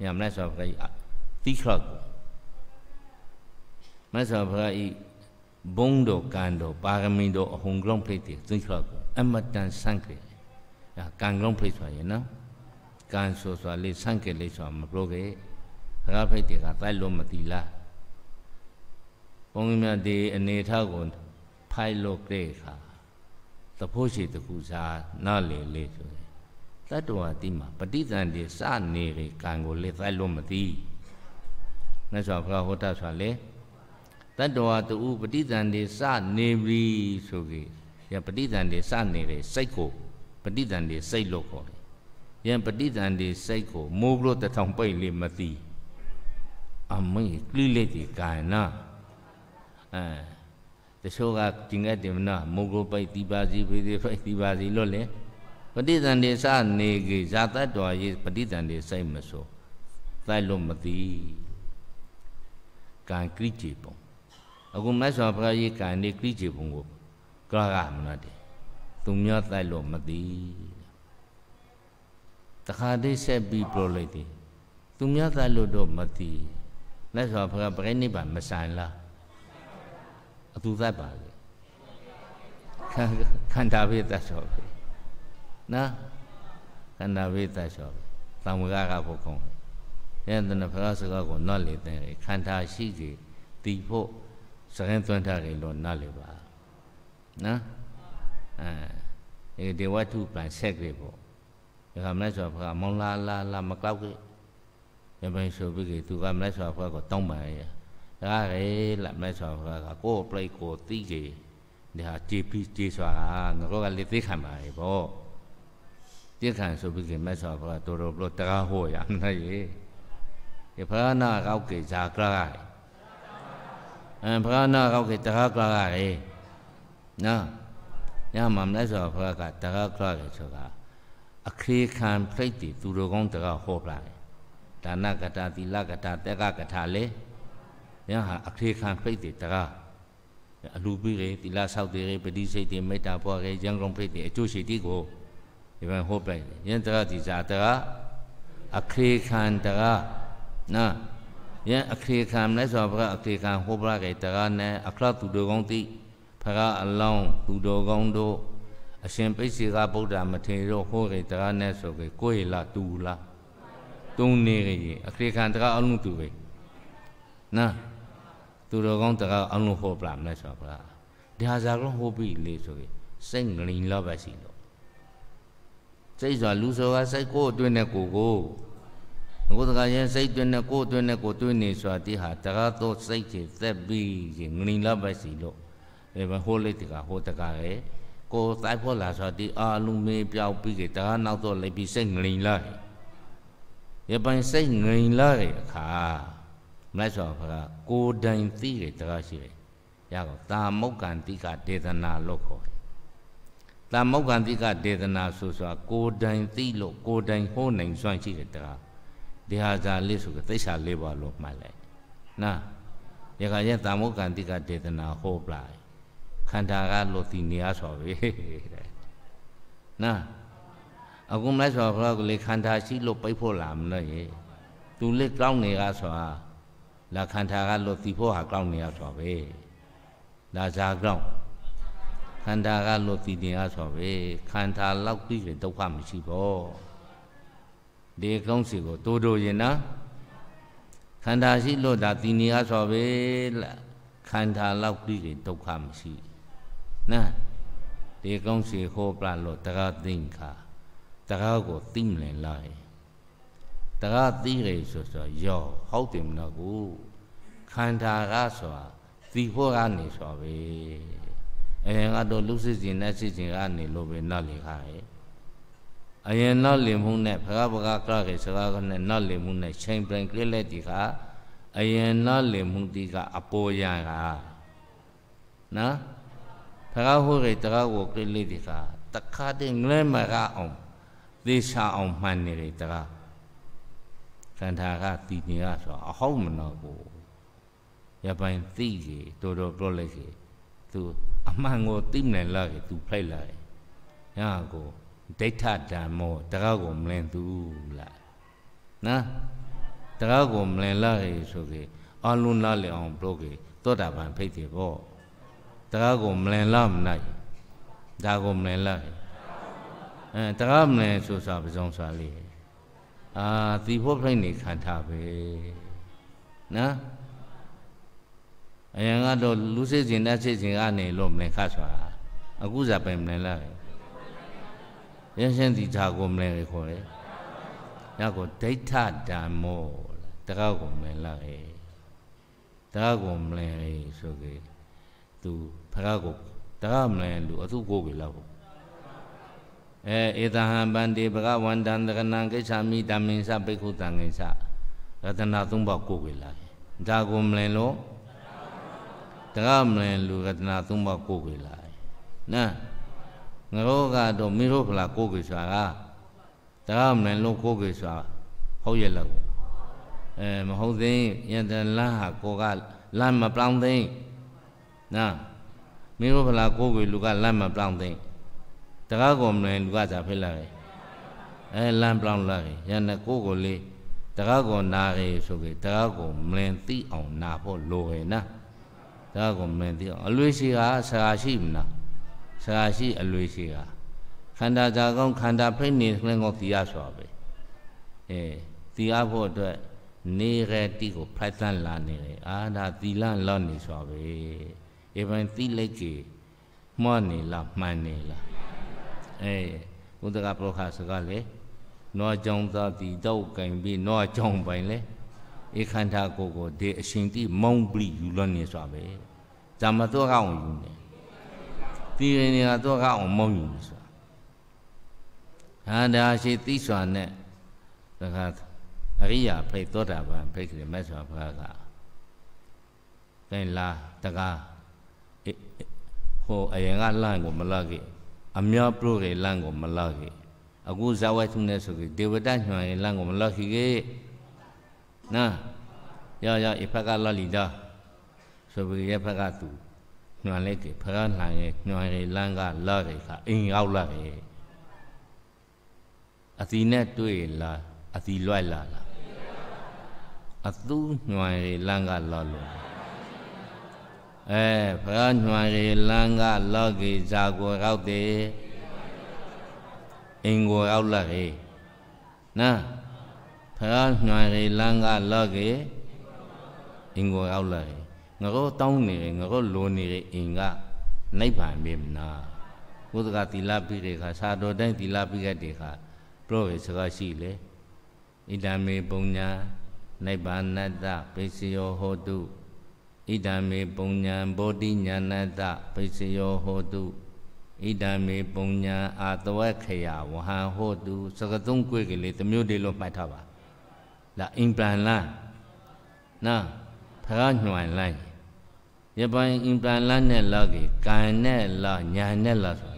ညမလဲဆိုဘုရားတိခရကမဆောဘုရားဤဘုံတော်ကံတော်ပါရမီတော်အဟုန်ကလုံးဖိတ်တယ်သိခရကအမတန်ဆန့်ခဲ့ကံကလုံးဖိတ်ဆိုရင်နော်ကံဆိုဆိုလေးဆန့်ခဲ့လေးဆိုမပြောခဲ့စကားဖိတ်တွေကတိုက်လို့မတီလားဘုန်းကြီးများဒီအနေထားကိုဖိုက်လို့ကြဲခါသဖို့ရှိတခုစားနားလေလေဆိုတယ်တတ္တဝါတိမှာပဋိသင်္ဍေစနေလေကံကိုလေတိုက်လို့မတီးမြတ်စွာဘုရားဟောတာဆိုလေတတ္တဝါတူပဋိသင်္ဍေစနေပြီဆိုကြရပဋိသင်္ဍေစနေလေစိတ်ကိုပဋိသင်္ဍေစိတ်လို့ခေါ်တယ်ရပဋိသင်္ဍေစိတ်ကိုမိုးလို့တထောင်ပိတ်လေမတီးမေကိလေသာကာယနာအဲတချို့ကဒီငက်တင်မနာမုဂ္ဂပိုက်ဒီပါစီဖေးသေးပိုက်ဒီပါစီလို့လေပဋိသန္ဓေစနေကေဇာတ္တဝါယေပဋိသန္ဓေစိတ်မဆိုတိုက်လို့မသိကံကိကြည်ပုံအခုမတ်စွာဘုရားရေကံနေကိကြည်ပုံကိုကြာကမနာတယ်သူများတိုက်လို့မသိတခါတည်းဆက်ပြီးပြောလိုက်တယ်သူများတိုက်လို့တော့မသိမြတ်စွာဘုရားပြိနိဗ္ဗာန်မဆိုင်လားအတူသက်ပါလေခန္ဓာဝိသတ်ဆိုပြီနော်ခန္ဓာဝိသတ်ဆိုပြီသံဝေကကဖို့ကောင်းတယ်ယန္တနဖရာစကားကိုနားလေတဲ့ခန္ဓာရှိကြီးတည်ဖို့စရင်သွန်းထားတယ်လို့နားလေပါနော်အဲဒီဒေဝတုပန်ဆက်ကြပေါ့ဒါကမလဲဆိုဘုရားမောင်လာလာလာမကောက်ကြယမင်းရှုပ်ပြီးကသူကမလက်စွာဘုရားကိုတောင်းပန်ရဒါရဲလက်မလက်စွာဘုရားကကိုယ်ပလိတ်ကိုတီးကြီးဒါတေပီတေစွာငါတို့ကလက်သိခံပါလေဗောတိခံဆိုပြီးကမလက်စွာဘုရားတော်တော်ဘလို့တကားဟောရနိုင်ရေဒီဖရာနာကောက်ကေဇာကရာအမ်ဖရာနာကောက်ကေတကားကရာရေနော်ညမမလက်စွာဘုရားကတကားကရာရေဆိုတာအခေခံပြိတ္တိသူတော်ကောင်းတကားဟောပြတယ်ဒါနကထာသီလကထာတက်ကကထာလေညဟာအခေခံဖိတ်တွေတကားအလူပိတွေသီလဆောက်တွေပတိစိတ်တွေမေတ္တာပွားတွေရံကုန်ဖိတ်တွေအကျိုးရှိတိကိုဒီမှာဟောပိုင်ယန္တရတိဇာတကအခေခံတကနာယံအခေခံလဲဆိုဘုရားအခေခံဟောပရကေတကနဲ့အခရသူတို့ကောင်းတိဖရာအလောင်းသူတော်ကောင်းတို့အရှင်ပိစီကဗုဒ္ဓမထေရဟောကေတကနဲ့ဆိုကေကိုယ်လာတူလားသုံးနေကြီးအခရိခံတကအလုံးသူပဲနာသူတော်ကောင်းတကအလုံးဟောပလာမလဲဆိုပလာဒါဇာကလုံးဟောပြီလေဆိုကြီးစိတ်ငလိန်လောက်ပဲရှိလို့စိတ်ဆိုလူဆိုကစိတ်ကိုအတွင်းနဲ့ကိုကိုငုတ်တကရင်စိတ်တွင်းနဲ့ကိုယ်တွင်းနဲ့ကိုယ်တွင်းနေဆိုတာဒီဟာတကားသောစိတ်ကြီးသက်ပြီးရင်ငလိန်လောက်ပဲရှိလို့အဲဘဟိုလေးတကဟိုတကရဲ့ကိုယ်တိုက်ဖို့လာဆိုတာဒီအာလုံးမင်းပြောက်ပြီးတကားနောက်တော့လိပ်ပြီးစိတ်ငလိန်လိုက်ရပိုင်စိတ်ငြိမ်လာတဲ့အခါမလိုက်ဆိုဘုရားကိုယ်တိုင်သိတယ်တရားရှိတယ်ရကောတာမုတ်ကံတိကဒေသနာလို့ခေါ်တယ်တာမုတ်ကံတိကဒေသနာဆိုဆိုတာကိုယ်တိုင်သိလို့ကိုယ်တိုင်ဟောနိုင်စွမ်းရှိတဲ့တရားဒီဟာဇာလေးဆိုကသိစ္စာလေးပါလို့မှတ်လိုက်နာရခါကျတာမုတ်ကံတိကဒေသနာဟောပလိုက်ခန္ဓာကလို့ဒီနေရာဆိုပဲတဲ့နာအခုမလိုက်ဆိုတော့ကိုလေခန္ဓာရှိလို့ပိတ်ဖို့လာမလို့ရေသူလက်ကောင်းနေကဆိုတာလာခန္ဓာကလို့တီဖို့ဟာကောင်းနေရဆိုတာပဲလာဇာကောင်းခန္ဓာကလို့တီနေရဆိုတာပဲခန္ဓာလောက်ပြီးရင်ဒုက္ခမရှိဘောဒီကောင်းစီကိုတိုးတိုးရင်နော်ခန္ဓာရှိလို့ဒါတီနေရဆိုတာပဲလာခန္ဓာလောက်ပြီးရင်ဒုက္ခမရှိနာဒီကောင်းစီဟောပလလို့တကားသိင်္ခါတရားကိုသိမလင်လိုက်တရားသိရဆိုဆိုရောဟုတ်တယ်မနော်ကိုခန္ဓာကဆိုတာသိဖို့ကနေဆိုပဲအရင်ကတော့လူစစ်စဉ်နဲ့စစ်စဉ်ကနေလို့ပဲနောက်လေခါရဲ့အရင်နောက်လေမှုနဲ့ဘဂဗဂကရကေစကားကနဲ့နောက်လေမှုနဲ့ချိန်ပြန်ကလေးလက်ဒီကအရင်နောက်လေမှုဒီကအပေါ်ရကနော်ဘဂဟိုရေတကားကိုကလေးဒီကတခါတည်းငလဲမရအောင်သေချာအောင်မှန်နေတယ်တကားတန်ထာကတည်နေရဆိုအဟောင်းမနော်ဘူးရပိုင်သိကြီးတော်တော်ပြောလိုက်ကြီးသူအမှန်ကိုသိမနိုင်လားကြီးသူဖိုက်လာတယ်ညာကိုဒိဋ္ဌဓမ္မောတကားကိုမလင်သူလားနော်တကားကိုမလင်လားကြီးဆိုကြီးအလုံးလားလေအောင်ပြောကြီးသောတာပန်ဖိတ်တယ်ပေါ့တကားကိုမလင်လားမနိုင်ဒါကိုမလင်လားကြီးအဲတကားမလဲဆိုစာပစုံစာလေးအာသီဖို့ဖိတ်နေခံထားပဲနော်အရင်ကတော့လူစိတ်စဉ်တက်စိတ်စဉ်ကနေလို့မလဲခတ်စွာအခုစားပိုင်မလဲလားရင်းရှင်းတီသာကိုမလဲခေါ်တယ်ညကိုဒိဋ္ဌဓမ္မောတကားကိုမလဲလားတကားကိုမလဲဆိုကေသူဖကားကိုတကားမလဲလူအသူကိုကိုလောက်အဲဧသဟံပန္တိဘဂဝန္တံသကနံကိစ္ဆာမိတမင်္စပိက္ခုတံကိစ္ဆရတနာသုံးပါးကိုယ်ကိုလာတယ်ဒါကိုမလင်လို့ဒါကမလင်လူရတနာသုံးပါးကိုယ်ကိုလာတယ်နော်ငရောကတော့မိရောဖလာကိုယ်ကိုဆိုတာကဒါကမလင်လို့ကိုယ်ကိုဆိုတာဟုတ်ရဲ့လားအဲမဟုတ်သိယတလန်းဟာကိုကလမ်းမပြောင်းသိနော်မိရောဖလာကိုယ်ကိုလူကလမ်းမပြောင်းသိတကားကုန်မလဲလူကစားဖိလာပဲအဲလမ်းပလောင်လာပဲရန်နဲ့ကိုကိုလေးတကားကုန်နာရေဆိုကေတကားကုန်မလင်သိအောင်နာဖို့လိုရဲ့နာတကားကုန်မလင်သိအောင်အလွေရှိကဆရာရှိမလားဆရာရှိ အလွေရှိကခန္ဓာဇာကောင်းခန္ဓာဖိနေနှင်းကောသိရစွာပဲအဲသိရဖို့အတွက်နေရတိကိုဖတ်သန်းလာနေတယ်အာဒါသီလလောက်နေစွာပဲအေဘန်သီလိတ်ကြီးမှော့နေလားမှန်နေလားအေးဘုဒ္ဓကပရောခစကားလေနောကြောင့်သာတိတောက်ကင်ပြီးနောကြောင့်ပိုင်လေဧခန္ဓာကိုကိုဒေအရှင်တိမုံပြီယူလွန်နေစွာပဲဇာမတော့ကောင်ယူနေတိရနေကတော့ကောင်မုံယူနေစွာဟာဒါရှိတိစွာနဲ့တခါအရိယာဖိတ်သောတာပန်ဖိတ်ခရမတ်စွာဘုရားကသင်လာတကားဟိုအရင်ကလန့်ကိုမလန့်ခဲ့အမြပရိုရေလန်ကိုမလောက်ခဲ့အခုဇဝတ်ထုနဲ့ဆိုပြီးဒေဝတညွှန်ရေလန်ကိုမလောက်ခဲ့နာရောရောအဖက်ကလောလီတော့ဆိုပြီးရဖက်ကသူညွှန်လိုက်တယ်ဖကလှန်ရေညွှန်ရေလန်ကလောက်ခဲ့ခါအင်းရောက်လာခဲ့အစီနဲ့တွေ့လာအစီလွိုက်လာလားအသူညွှန်ရေလန်ကလောက်လို့အဲဖရာညွှန်ရေလန်းကလောကီဇာကိုရောက်တယ်အင်ကိုရောက်လာရေနာဖရာညွှန်ရေလန်းကလောကီအင်ကိုရောက်လာရေငါတို့တောင်းနေတယ်ငါတို့လိုနေတယ်အင်ကနိဗ္ဗာန်မြေမနာဘုဒ္ဓကသီလပိတဲ့ခါစာတော်တိုင်းသီလပိခဲ့တဲ့ခါပြတော့ပဲစကားရှိလေဣဒံမေပုံညာနိဗ္ဗာန်တပိစယောဟောတုဣဒံမေပုံညာဘောတိညာနတပိစယောဟောတုဣဒံမေပုံညာအာတဝခယဝဟံဟောတုစကသုံးကွေကလေးတမျိုးတည်းလို့မှတ်ထားပါလာအင်ပလန်လာနာဖရာညွန်လိုက်ရပိုင်းအင်ပလန်လာနဲ့လာကေကံနဲ့လာညာနဲ့လာဆို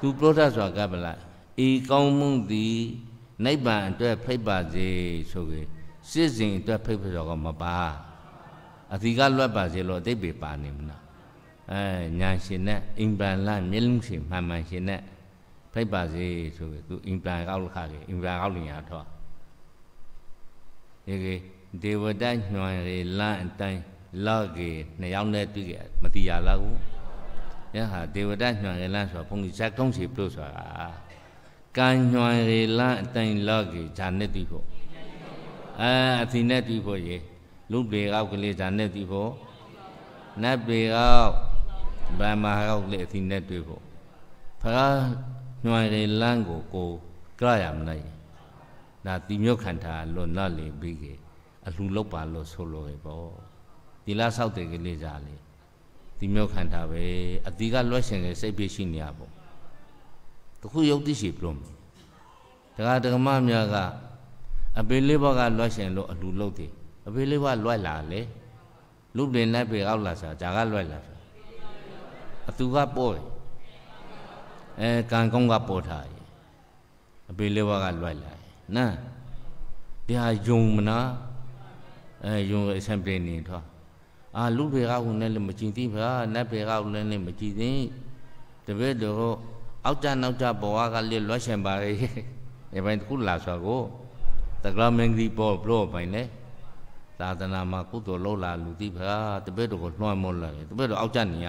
သူပရောဒစွာကပလာဤကောင်းမှုသည် နိဗ္ဗာန်အတွက် ဖိတ်ပါစေဆိုကေစစ်စဉ်အတွက်ဖိတ်ဖို့တော့မပါဘူးအသီကလွတ်ပါစေလို့အတိတ်ပဲပါနေမလားအဲညာရှင်နဲ့အင်ပန်လမျက်လုံးရှင်မှန်မှန်ရှင်နဲ့ဖိတ်ပါစေဆိုပြီးသူအင်ပန်ကောက်ခါကြီးအင်ပန်ကောက်လင်ရတော့ဒီကေဒေဝတညွန်ရေလန့်အတိုင်းလောက်ကြီးနှစ်ယောက်နဲ့တွေ့ကြမတိရလားဘူးရဟဒေဝတညွန်ရေလန့်ဆိုဘုန်းကြီးဇက်ကုန်းစီပြုတ်ဆိုတာကံညွန်ရေလန့်အတိုင်းလောက်ကြီးဇာနဲ့တွေ့ဖို့အဲအသီနဲ့တွေ့ဖို့ရေလူပေကောက်ကလေးဇာနဲ့တိဖို့နတ်ပေကောက်ဗမ္မာကောက်ကလေးအစီနဲ့တွေ့ဖို့ဖရာညွှန်ရည်လမ်းကိုကိုကြရမနိုင်ဒါတိမြုပ်ခန္ဓာလွန်လာလေပြီးကေအလှလောက်ပါလို့ဆိုလို့ပဲပေါ့ဒီလားဆောက်တဲ့ကလေးဇာလေးဒီမျိုးခန္ဓာပဲအတီကလွှတ်ရှင်တဲ့စိတ်ဖြစ်ရှိနေရပေါ့တခုယုတ်တိရှိပြုံးတယ်တရားဓမ္မများကအပေလေးဘကလွှတ်ရှင်လို့အလူလုတ်တယ်အဖေလေးဘလွက်လာလေလူပင်နဲ့ပေအောက်လာစားဒါကလွက်လာအသူကပေါ်တယ်အဲကံကောင်းကပေါ်ထားတယ်အဖေလေးဘကလွက်လာနာဒီဟာယုံမနာအဲယုံအဆံပြေနေထွားအာလူတွေကဟိုနဲ့လည်းမကြည့်သေးပါနတ်တွေကဟိုလည်းမကြည့်သေးတပည့်တော်အောက်ကြနောက်ကြဘဝကလည်းလွှတ်ရှင်ပါလေဒီပိုင်းတစ်ခုလာဆိုတော့တက္ကမင်္ဂီပေါ်ဘလို့ပိုင်းလေသာသနာမှာကုသိုလ်လုပ်လာလူသိပါတပည့်တော်ကိုလွှမ်းမိုးလာတယ်တပည့်တော်အောက်ကျနေရ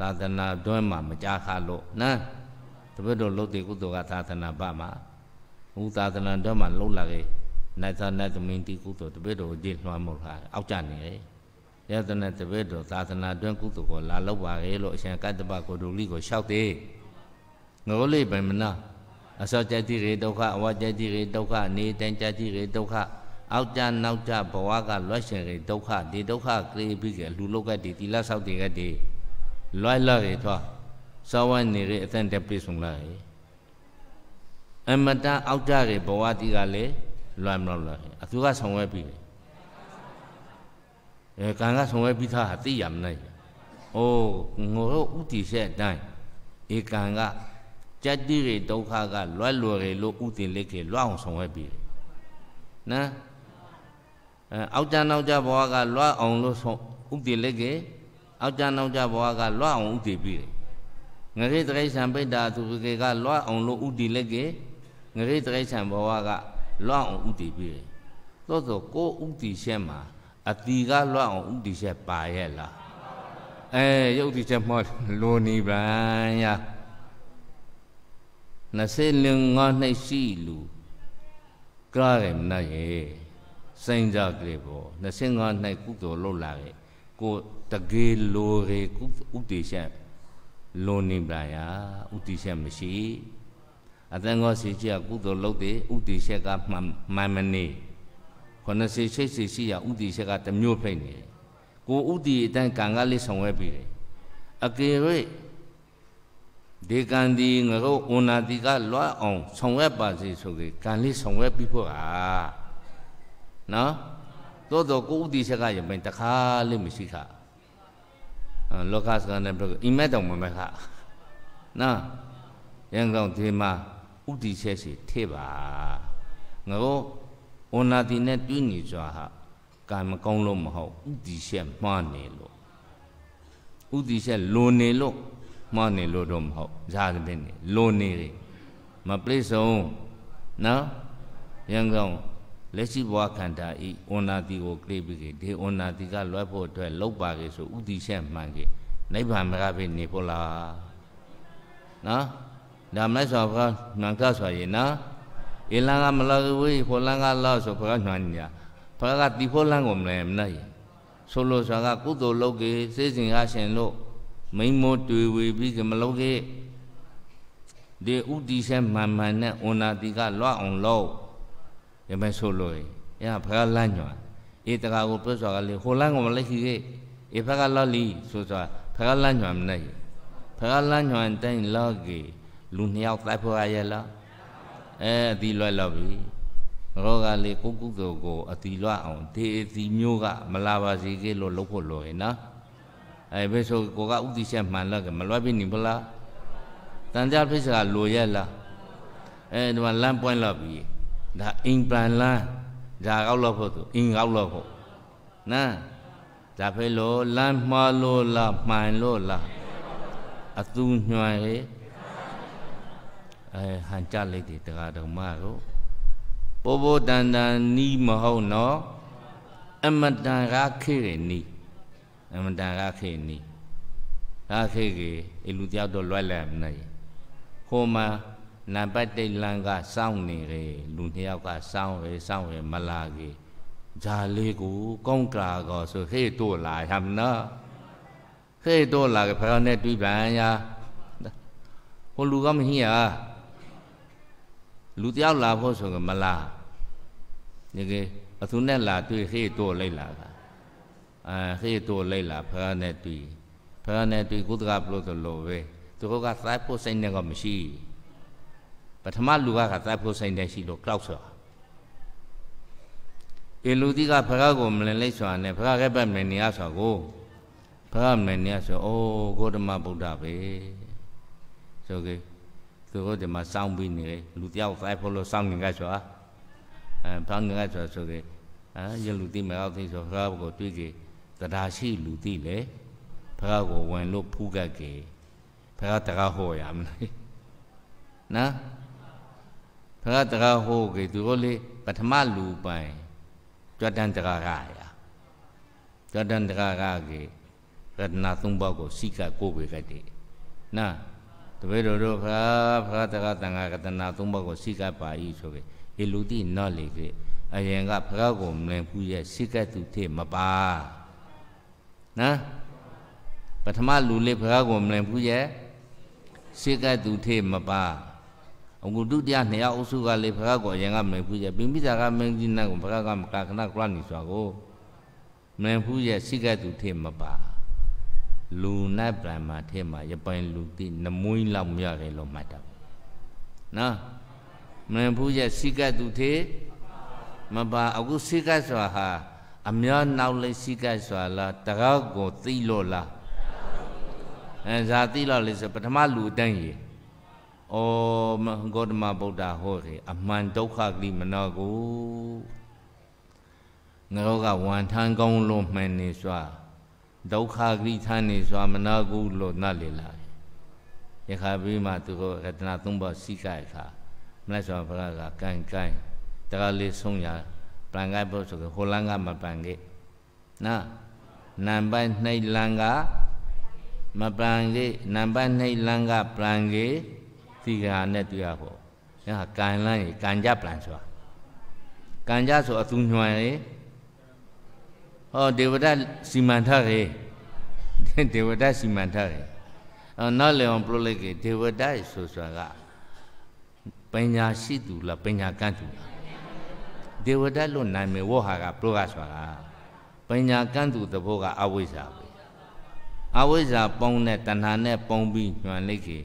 သာသနာတွင်းမှာမကြခါလို့နာတပည့်တော်လုပ်တဲ့ကုသိုလ်ကသာသနာပမှာဘုသာသနာတွင်းမှာလုပ်လာခဲ့နိုင်သာနိုင်သမင်းတီကုသိုလ်တပည့်တော်ကိုကြည့်လွှမ်းမိုးလာအောက်ကျနေတယ်ယတနာတပည့်တော်သာသနာတွင်းကုသိုလ်ကိုလာလုပ်ပါရဲ့လို့အရှင်ကတ္တပကိုဒူလိကိုလျှောက်သေးငိုလေးပင်မနာအစောကြတိရေဒုက္ခအဝကြတိရေဒုက္ခနေတန်ကြတိရေဒုက္ခအောက်တနောက်တဘဝကလွတ်ရှင်တွေဒုက္ခဒီဒုက္ခကလေးပြီးကလူလောက်ကဒီတိလဆောက်တွေကဒီလွတ်လွတ်တွေသွားစဝန်းနေရအသင်တက်ပြေဆုံးလာရေအမတအောက်တတွေဘဝတိကလည်းလွတ်မလို့လားအသူကဆောင်ဝဲပြီးအဲကံကဆောင်ဝဲပြီးသားဟာသိရမနိုင်အိုးငိုတော့ဥတီဆက်အတိုင်းဧကံကကြတိတွေဒုက္ခက လွတ်လွယ်လို့ဥတည်လက်ကေလွတ်အောင်ဆောင်ဝဲပြီးနော်အောက်ကြနောက်ကြဘဝကလွတ်အောင်လို့ဆုံးဥတည်လက်ကေအောက်ကြနောက်ကြဘဝကလွတ်အောင်ဥတည်ပြီးတယ်ငရိတရိษံပိတ္တာသူကေကလွတ်အောင်လို့ဥတည်လက်ကေငရိတရိษံဘဝကလွတ်အောင်ဥတည်ပြီးတယ်သို့သောကိုဥတည်ရှက်မှာအတီကလွတ်အောင်ဥတည်ရှက်ပါရဲ့လားအဲရုပ်တည်ချက်မောလိုနီပံယနစေလင်ငါနှိတ်စီလူကြားရမနိုင်ရဲ့စိမ့်ကြကလေးပေါ်25၌ကုသိုလ်လုပ်လာခဲ့ကိုတကေလိုရေကုဥတိရှံလွန်နေပါရာဥတိရှံမရှိအတန်ကောစီကြီးကကုသိုလ်လုပ်တယ်ဥတိရှံကမှန်မှန်မနေ86စိတ်စီရှိရာဥတိရှံကတမျိုးဖိတ်နေတယ်ကိုဥတိအတန်ကံကလေးဆောင်ဝဲပြီးတယ်အကေရွေ့ဒေကံဒီငရုတ်ဩနာတိကလွတ်အောင်ဆောင်ဝဲပါစေဆိုကြကံလေးဆောင်ဝဲပြီးဖို့ဟာနော်သို့တော့ကိုဥတီချက်ကရင်ပိုင်တခါလေးမရှိခလောကစကနဲ့ပြောအီမက်တောင်မမဲ့ခနော်ရန်ကောင်ဒီမှာဥတီချက်စီထေပါငါတို့ဝနာတိနဲ့တွေ့နေကြဟာကံမကောင်းလို့မဟုတ်ဥတီချက်မှားနေလို့ဥတီချက်လွန်နေလို့မှားနေလို့တော့မဟုတ်ဇာတိပင်နေလွန်နေတယ်မပြည့်စုံနော်ရန်ကောင်လက်ရှိဘဝခန္ဓာဤဝဏ္ဏတိကိုကလေးပြီးကေဒီဝဏ္ဏတိကလွတ်ဖို့အတွက်လောက်ပါကေဆိုဥတီချက်မှန်ကေနိဗ္ဗာန်မကပဲနေဖို့လားနော်ဒါမလိုက်ဆိုဘုရားနှံကဆိုရင်နော်အလန်ကမလောက်ဘူးဖိုလန်ကလောက်ဆိုဘုရားနှံညာဘုရားကတီဖိုလန်ကိုမလဲမနိုင်ဆိုလို့ဆိုတာကကုသိုလ်လုပ်ကေစေစဉ်ကရှင်လို့မိမွတွေ့ဝေပြီးကမလုပ်ကေဒီဥတီချက်မှန်မှန်နဲ့ဝဏ္ဏတိကလွတ်အောင်လုပ်ရမဲဆိုလို့ရဘကလန့်ညွာဧတကာကိုပြစွာကလေဟိုလန့်ကိုမလိုက်ခိကေဧဘကလောလီဆိုစွာဘကလန့်ညွာမနဲ့ဘကလန့်ညွာတိုင်းလောကေလူနှစ်ယောက်တိုက်ဖို့ရလားအဲအတီလွတ်လောက်ပြီရောကလေကိုကုသိုလ်ကိုအတီလွတ်အောင်ဒေအတီမျိုးကမလာပါစေကေလို့လုပ်ဖို့လိုရင်နော်အဲဘယ်ဆိုကိုကဥတိချက်မှန်လောက်ကမလွတ်ပြီနိဗလားတန်ကြဖိစ္ဆာလိုရက်လားအဲဒီမှာလမ်းပွင့်လောက်ပြီဒါအိမ်ပန်လန်းဒါကောက်လို့ဖို့သူအိမ်ကောက်လို့ဖို့နာဒါဖဲလို့လမ်းမှားလို့လားမှန်လို့လားအသူညွှန်လေအဲဟန်ကြလိုက်တယ်တရားတော်မတို့ပိုးပိုးတန်တန်နီးမဟုတ်နော်အမတန်ကခေနီးအမတန်ကခေနီးဒါခေကေအလူတယောက်တော့လွတ်လပ်မနေဟိုမှာနံပါတ်တိတ်လန်းကစောင့်နေတယ်လူနှစ်ယောက်ကစောင့်ရယ်စောင့်ရယ်မလာကြီးဂျာလေးကိုကောင်းကလာကောဆိုဟေ့တို့လာဟမ်နော်ဟေ့တို့လာကဖယောနဲ့တွေ့ပြန်ရာဟိုလူကမဟင်းရလူတယောက်လာဖို့ဆိုကမလာညီကအသူနဲ့လာတွေ့ဟေ့တို့လိုက်လာကအဲဟေ့တို့လိုက်လာဖယောနဲ့တွေ့ဖယောနဲ့တွေ့ကုသကဘလို့ဆိုလို့ပဲသူကစားဖို့စိတ်နဲ့ကမရှိဘူးပထမလူကကသတ်ဖို့စိတ်တည်းရှိလို့ကြောက်စွာပေလူတိကဖခါကိုမလင်လိတ်စွာနဲ့ဖခါကဲ့ပတ်မနေရစွာကိုဖခါမနေရစွာအိုးဂေါတမဗုဒ္ဓပဲဆိုကေသူတို့ဒီမှာစောင့်ပြီးနေလေလူတယောက်သတ်ဖို့လို့စောင့်နေကြစွာအဲဖခါနေကြစွာဆိုကေအဲရလူတိမရောက်သေးဆိုဖခါကိုတွေးကေတရားရှိလူတိလေဖခါကိုဝင်လို့ဖူးကတ်ကေဖခါတကားဟောရမလားနော်ဖကတကဟိုကေသူတို့လေပထမလူပိုင်ကြွတန်တကရရာကြွတန်တကရကေရတနာသုံးပါးကိုစိကကိုပဲကတည်းနာတပည့်တော်တို့ခါဖကတကတန်ခါကတနာသုံးပါးကိုစိကပါဤဆိုကေေလူတိနော်လေကေအရင်ကဖကောက်ကိုမလင်ဘူးရဲ့စိကတုထေမပါနာပထမလူလေးဖကောက်ကိုမလင်ဘူးရဲ့စိကတုထေမပါအငုတုတရားနှစ်ယောက်အုပ်စုကလေဘဂကောရင်ကမင်ဖူးရဲ့ပိမိသာကမင်းကြီးနတ်ကိုဘဂကမကာခဏကလနီစွာကိုမင်ဖူးရဲ့စိကတုထေမပါလူနတ်ဗြဟ္မာထေမှာရပိုင်လူတိနမွင်းလောက်မရတယ်လို့မှတ်တာနော်မင်ဖူးရဲ့စိကတုထေမပါအခုစိကစွာဟာအများနောက်လေးစိကစွာလားတကောက်ကိုသိလို့လားအဲဇာတိလို့လေဆိုပထမလူတန်းကြီးဩမဂေါတမဗုဒ္ဓဟောရေအမှန်ဒုက္ခကိမနောကိုငရောကဝန်ထမ်းကောင်းလို့မှန်နေစွာဒုက္ခကိထမ်းနေစွာမနာကုလို့နတ်လေလာယခါပြီးမှသူတို့ရတနာသုံးပါးစိကအခါမလက်စွာဘုရားကကန်ကန်တကလေးဆုံးရပန်ကဲဖို့ဆိုကဟိုလန်းကမပန်ခဲ့နာနံပါတ်နှိတ်လန်းကမပန်ခဲ့နံပါတ်နှိတ်လန်းကပန်ခဲ့သီဃာနဲ့တွေ့ရဖို့ညာကံလန်းကြီးကံကြပလန်ဆိုတာကံကြဆိုအသူညွှန်လေဟောဒေဝဒစီမံထားလေဒေဝဒစီမံထားလေအော်နောက်လေအောင်ပြုလိုက်ကေဒေဝဒဆိုဆိုတာကပညာရှိသူလားပညာကန့်သူလားဒေဝဒလို့နာမည်ဝေါ်ဟာကပြုကဆိုတာပညာကန့်သူသဘောကအဝိဇ္ဇာပဲအဝိဇ္ဇာပုံနဲ့တဏှာနဲ့ပုံပြီးညွှန်လိုက်ကေ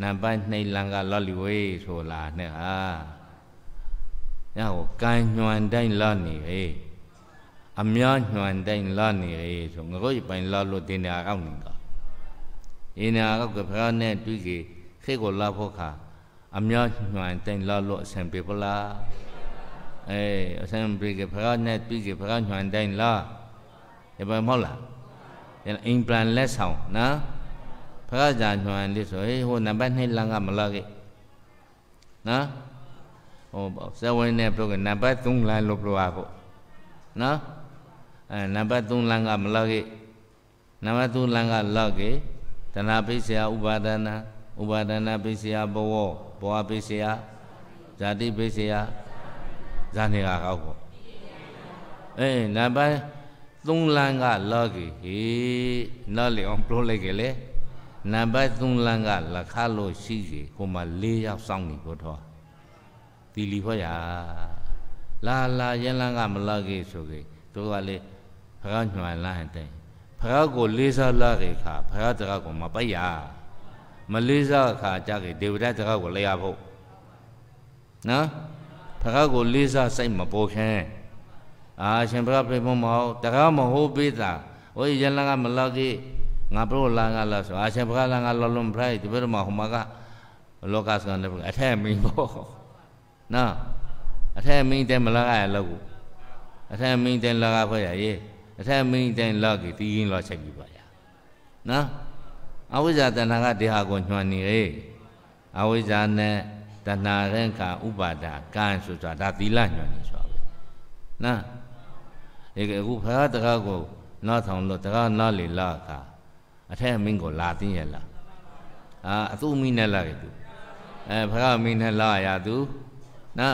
နံပါတ်2လံကလော်လီဝေးဆိုလာနဲ့ဟာညကိုကံညွန်တိုင်းလော်နေလေအများညွန်တိုင်းလော်နေလေဆိုငါတို့ပိုင်လော်လို့တင်တာကောက်နေတော့အင်းနာကောက်ကဖာနဲ့တွေးကြီးခေကိုလာဖို့ခါအများညွန်တိုင်းလော်လို့အဆင်ပြေပလားအဲအဆင်ပြေကဖာနဲ့တွေးကြီးဖာညွန်တိုင်းလော်ဒီပါမဟုတ်လားအင်ပလန်လက်ဆောင်နော်ဖကကြာညွှန်လေးဆိုဟေးဟိုနံပါတ်2လမ်းကမလောက်ခဲ့နော်ဟိုဇဝင်းနဲ့ပြောကနံပါတ်3လမ်းလို့ပြောရဖို့နော်အဲနံပါတ်3လမ်းကမလောက်ခဲ့နံပါတ်3လမ်းကလောက်ခဲ့တဏှာပိစယဥပါဒနာဥပါဒနာပိစယဘဝဘောပိစယဇာတိပိစယဇာနေကကောက်ပေါ့အဲနံပါတ်3လမ်းကလောက်ခဲ့ဟေးနော်လေအောင်ပြောလိုက်ကြလေနံပါတ်3လမ်းကလခလို့ရှိစီဟိုမှာ၄ရောက်စောင့်နေကိုတော့တီလီဟောရလာလာရင်လမ်းကမလခဲ့ဆိုကေတို့ကလေဖရာညွှန်လမ်းတဲ့ဖရာကိုလေးစားလာခဲ့ခါဖရာတကကိုမပိုက်ရမလေးစားခါကြခဲ့ဒေဝဒတကကိုလဲရဖို့နော်ဖရာကိုလေးစားစိတ်မပေါ်ခင်အာရှင်ဖရာပြေမမောတကမဟုတ်ပေးတာဟိုရင်လမ်းကမလခဲ့ ngapro langa la so asya baka langa la lom prai ti ber ma huma ka lokas kan lebu athe mi bo na athe mi te ma la ka ya lo ku athe mi te la ka pho ya ye athe mi te la ki ti yin la chak ki ba ya na အဝိဇ္ဇာတဏ္ဍာကဒီဟာကိုညွှန်နေလေအဝိဇ္ဇာနဲ့တဏ္ဍာရင်ကဥပါဒာကံဆိုတာဒါသီလညွှန်နေဆိုတာပဲနာဒီကအခုဖရာတကားကိုနားဆောင်လို့တကားနားလေလာခါအထက်မင်းကိုလာသိရလားအာအသူမင်းနဲ့လာခဲ့သူအဲဖခင်မင်းနဲ့လာရသူနာ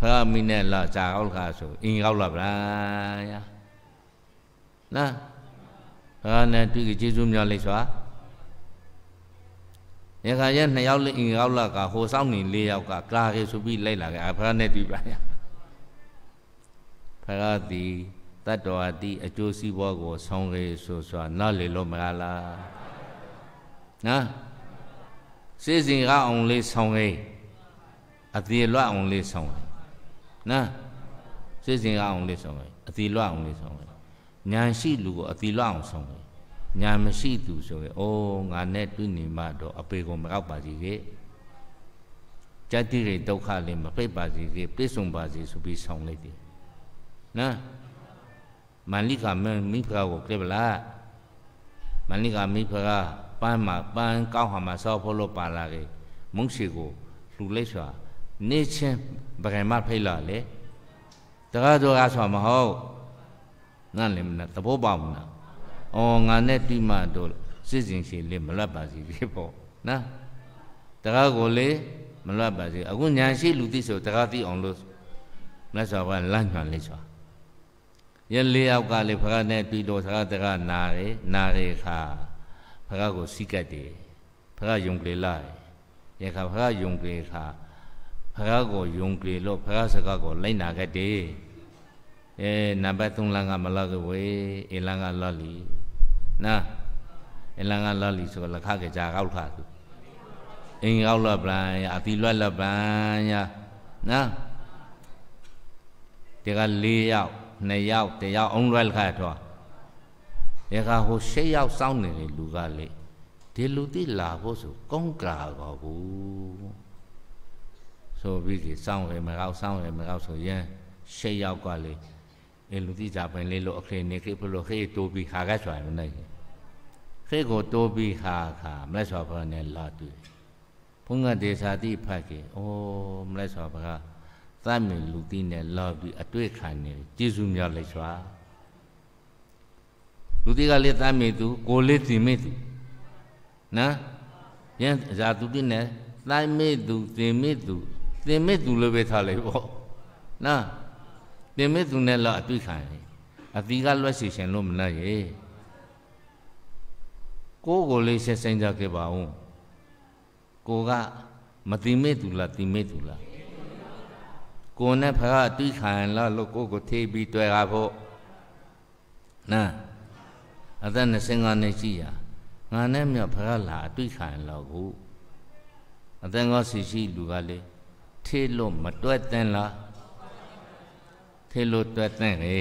ဖခင်မင်းနဲ့လာကြာကောက်ခါဆိုအင်းကောက်လာဗလားယာနာဖခင်နဲ့တွေ့ကြကျေးဇူးများလေးစွာရခါရဲ့နှစ်ယောက်လေးအင်ကောက်လကဟိုဆောင်နေလေးယောက်ကကလာခဲ့ဆိုပြီးလိုက်လာခဲ့ဖခင်နဲ့တွေ့ပါရဖခင်ဒီတတ္တဝါတိအကျိုးစီးပွားကိုဆောင်ရဆိုစွာနားလေလို့မလားလားနော်စေစဉ်ကအောင်လေးဆောင်ရအတိလွတ်အောင်လေးဆောင်ရနော်စေစဉ်ကအောင်လေးဆောင်ရအတိလွတ်အောင်လေးဆောင်ရညာရှိလူကိုအတိလွတ်အောင်ဆောင်ရညာမရှိသူဆိုရင်အိုးငါနဲ့တွေ့နေမှတော့အပေကိုမကောက်ပါစေခဲ့ကြတိရိဒုက္ခလည်းမပိတ်ပါစေခဲ့ပြည့်စုံပါစေဆိုပြီးဆောင်လိုက်တယ်နော် malika mifra ko klebla malika mifra pan ma pan kaw ha ma saw pholo pa la ge mung si ko lu lai swa ne chin brai ma phai la le ta ga do ga swa ma ho nan le na ta bo ba ma na aw nga ne ti ma do sit sin si le ma lat ba si ge po na ta ga ko le ma lat ba si aku nyan si lu ti so ta ga ti ong lo မြတ်စွာဘုရားလမ်းညွှန်လေးစွာရက်လေးယောက်ကလေဖခါနဲ့ပြီးတော့သခါတကနာတယ်နာတယ်ခါဖခါကိုစီကတ်တယ်ဖခါယုံကြည်လာတယ်ရခါဖခါယုံကြည်ခါဖခါကိုယုံကြည်လို့ဖခါစကားကိုလိုက်နာခဲ့တယ်အဲနံပါတ်3လမ်းကမလောက်ကွယ်အလမ်းကလောက်လီနာအလမ်းကလောက်လီဆိုတော့လခကကြာကောက်ခါသူအင်းကောက်လောက်ပလန်အတိလွတ်လောက်ပလန်ညာနာဒီက၄ယောက်2ယောက်1ယောက်အုံးလွဲခါတော့ရခါဟို6ယောက်စောင့်နေလေလူကလေဒီလူတိလာဖို့ဆိုကုန်းကလာတော့ဘူးဆိုပြီးဒီစောင့်ရမကောက်စောင့်ရမကောက်ဆိုရင်6ယောက်ကလေအလူတိကြပင်လေးလို့အခရင်နေခိဖလို့ခေတိုးပြီးခါကဆွာနေခေကိုတိုးပြီးခါခါမလဲဆွာဖာနဲ့လာတွေ့ဘုန်းကဒေသာတိဖတ်ကေဩမလဲဆွာဖာကသတ်မြင်လူသိနဲ့လောက်ပြီးအတွေ့ခံနေကျေးဇူးများလိုက်စွာလူသိကလည်းသတ်မြင်သူကိုလေးသိမိသူနော်ယန်းဇာသူတိနဲ့သတ်မြင်သူသိမိသူသိမိသူလည်းပဲထားလိုက်ပေါ့နော်သိမိသူနဲ့လောက်အတွေ့ခံတယ်အသီကလွှတ်စီရှင်လို့မနဲ့ရေကိုကိုလေးဆက်ဆိုင်ကြခဲ့ပါဦးကိုကမတိမိသူလားတိမိသူလားကိုယ်နဲ့ဖကအတိခံလာလို့ကိုကိုထေးပြီးတွေ့တာဖို့နာအသက်25နှစ်ရှိရငါနဲ့မြဖကလာအတိခံလောက်ကိုအသက်ကောစီရှိ လူကလေထေးလို့မတွေ့တဲ့လားထေးလို့တွေ့တဲ့လေ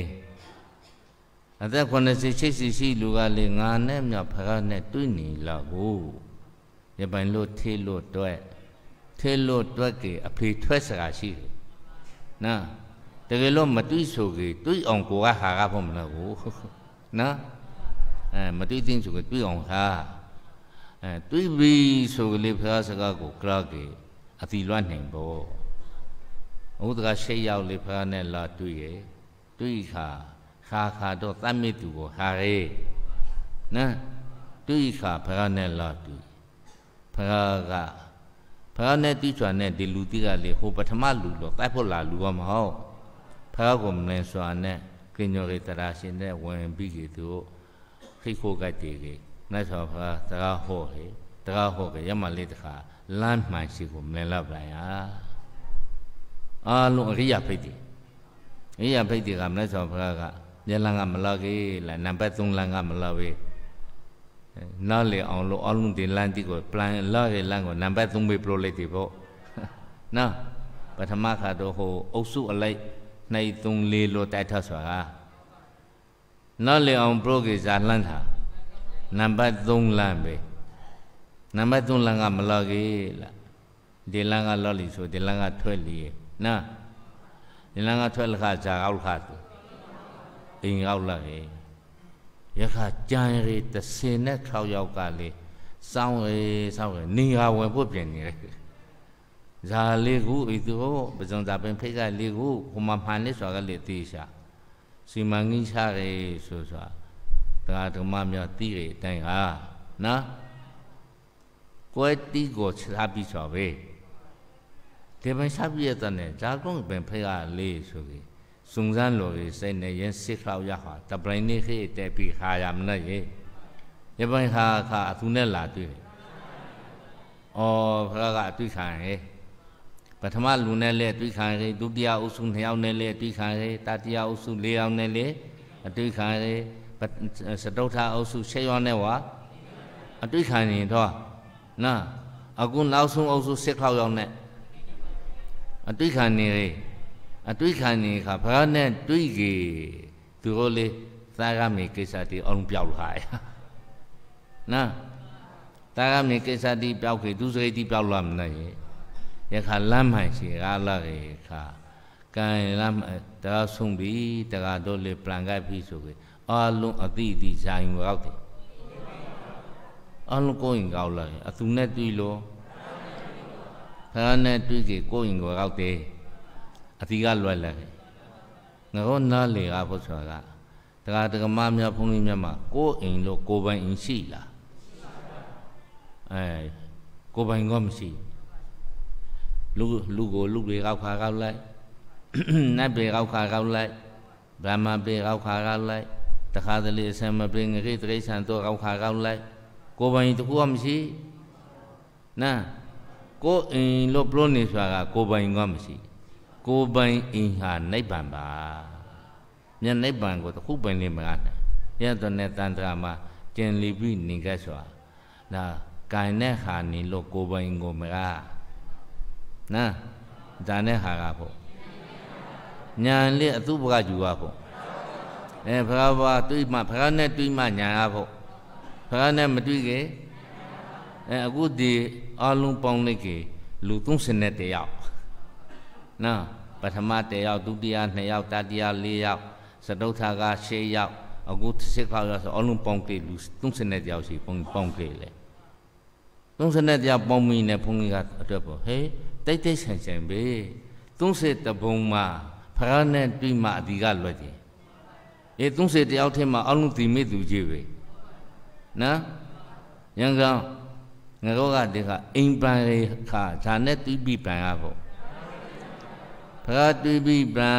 အသက်80 80ရှိလူကလေငါနဲ့မြဖကနဲ့တွေ့နေလောက်ကိုရပိုင်လို့ထေးလို့တွေ့ထေးလို့တွေ့ကြအဖေထွက်စရာရှိတယ်နော်တကယ်လို့မတွေးဆိုကေတွေးအောင်ကိုကဟာကဖို့မလို့ဘူးနော်အဲမတွေးသိဆိုကေတွေးအောင်ဟာအဲတွေးပြီဆိုကလေးဖျားစကားကိုကရကေအတိလွတ်နိုင်ဖို့အခုတကရှိတ်ရောက်လေးဖျားနဲ့လာတွေးရတွေးခါခါခါတော့သတ်မိသူကိုဟာရဲနော်တွေးခါဖျားနဲ့လာတွေးဖျားကဖះနဲ့တီးချွာနဲ့ဒီလူတီးကလေဟိုပထမလူတော့တိုက်ဖို့လာလူကမဟုတ်ဖះကမလဲစွာနဲ့ကင်ညောရေတရာရှင်နဲ့ဝင်ပြီးကြသူခိခိုကတည်းကနတ်စွာဖះတကားဟောလေတကားဟောကရမလေးတခါလမ်းမှန်ရှိကိုမလဲလောက်ပြန်ရအာလုံးအရိယဖိတ်တယ်အရိယဖိတ်တယ်ကမလဲစွာဖះကမျက်လန်းကမလောက်ကြီးလားနံပါတ်3လန်းကမလောက်ကြီးနားလေအောင်လို့အလုံးဒီလမ်းတိကို plan လာရဲ့လမ်းကိုနံပါတ်3ပေးပြလို့လိုက်တယ်ပေါ့နော်ပထမခါတော့ဟိုအုပ်စုအလိုက်2 3 4လို့တိုက်ထပ်ဆိုတာနားလေအောင်ပရိုဂရစာလမ်းတာနံပါတ်3လမ်းပဲနံပါတ်3လမ်းကမလောက်ကြီးလားဒီလမ်းကလောက်လီဆိုဒီလမ်းကထွက်လီနော်ဒီလမ်းကထွက်လခါဇာကောက်လခါအင်းကောက်လာရဲ့ယခကြံရီ36ယောက်ကလေစောင်းရေစောင်းရေနေဟာဝင်ဖို့ပြင်နေတယ်ဇာလေးကူဤသူပဇွန်သာပင်ဖိတ်ကလေးကူဟိုမှာဖန်နေစွာကလေတေးရှာစီမံကြီးချရေဆိုစွာတရားဓမ္မများသိရတဲ့အတိုင်းဟာနော်ကွယ်တီကိုချာပြီးစွာပဲဒီပင်ချပြီးရတဲ့ဇာကုန်းပင်ဖိတ်ကလေးဆိုပြီး송산로에서내연식하야하더블니해때비하야나예이번하가두네라뒤어그가뒤칸에ပထမလူနဲ့လည်းတွေးခံရဒုတိယအုပ်စု2ယောက်နဲ့လည်းတွေးခံရတတိယအုပ်စု4ယောက်နဲ့လည်းအတွေးခံရစတုထအုပ်စု6ယောက်နဲ့ဝါအတွေးခံရင်တော့နော်အခုနောက်ဆုံးအုပ်စု6ယောက်နဲ့အတွေးခံနေတယ်အတွေ့ခံနေခါဘာနဲ့တွေ့ကြီးသူတို့လေသာဂမေကိစ္စတီအောင်ပြောက်လာရနာသာဂမေကိစ္စတီပြောက်ကြီးသူစရိတီပြောက်လာမနိုင်ရခါလမ်းမှန်ရှိကားလာခေခါကံလမ်းတရားဆုံးပြီတရားတို့လေပလန်ကပ်ပြီဆိုကြီးအလုံးအတိအတိဇာယုံရောက်တယ်အလုံးကိုရင်ကောက်လာအသူနဲ့တွေ့လို့ဘာနဲ့တွေ့ကြီးကိုရင်ကိုရောက်တယ်အတီကလွယ်လန်ငါကနားလေကဘုရားကတက္ကတက္ကမများဘုန်းကြီးများမှာကိုယ်အိမ်လို့ကိုယ်ပိုင်အိမ်ရှိလားအဲကိုယ်ပိုင်ကမရှိလူလူကိုလူတွေကောက်ခါကောက်လိုက်နတ်တွေကောက်ခါကောက်လိုက်ဗြဟ္မာတွေကောက်ခါကောက်လိုက်တခါတလေအစံမပင်ငရိတိရစ္ဆာန်တော့ကောက်ခါကောက်လိုက်ကိုယ်ပိုင်တခုကမရှိနာကိုယ်အိမ်လို့ပြောနေဆိုတာကကိုယ်ပိုင်ကမရှိဘူးကိုယ်ပိုင်အင်ဟာနိဗ္ဗာန်ပါမြတ်နိဗ္ဗာန်ကိုတခုပိုင်လင်းမကားနဲ့ယတနဲ့တန်တရာမှာကျင်လီပြီးနေခဲ့စွာဒါကံနဲ့ဟာနေလို့ကိုယ်ပိုင်ကိုမကားနာဒါနဲ့ဟာကဖို့ညာလေးအတုပကယူပါဖို့အဲဘုရားဘွားတွေးမှဘုရားနဲ့တွေးမှညာရဖို့ဘုရားနဲ့မတွေးခင်အဲအခုဒီအလုံးပေါင်းလိုက်ကေလူ30နဲ့တယောက်နော်ပထမ၁ယောက်ဒုတိယ၂ယောက်တတိယ၄ယောက် စတုထက၈ယောက်အခုစစ်ခေါက်ရဆိုအလုံးပေါင်းကေလူ30ယောက်ရှိပေါင်းပေါင်းကေလေ30ယောက်ပေါင်းမိနေဘုန်းကြီးကအတွက်ပေါ့ဟေးတိတ်တိတ်ဆန်ဆန်ပဲ30တပုံမှာဖရာနဲ့တွေ့မှအဒီကလွယ်တယ်အေး30ယောက်ထဲမှာအလုံးဒီမိသူကြီးပဲနော်ရန်ကောင်ငါတို့ကဒီကအိမ်ပန်လေးခါဒါနဲ့တီးပြီးပန်ရဖို့ဘဂတိပိပံ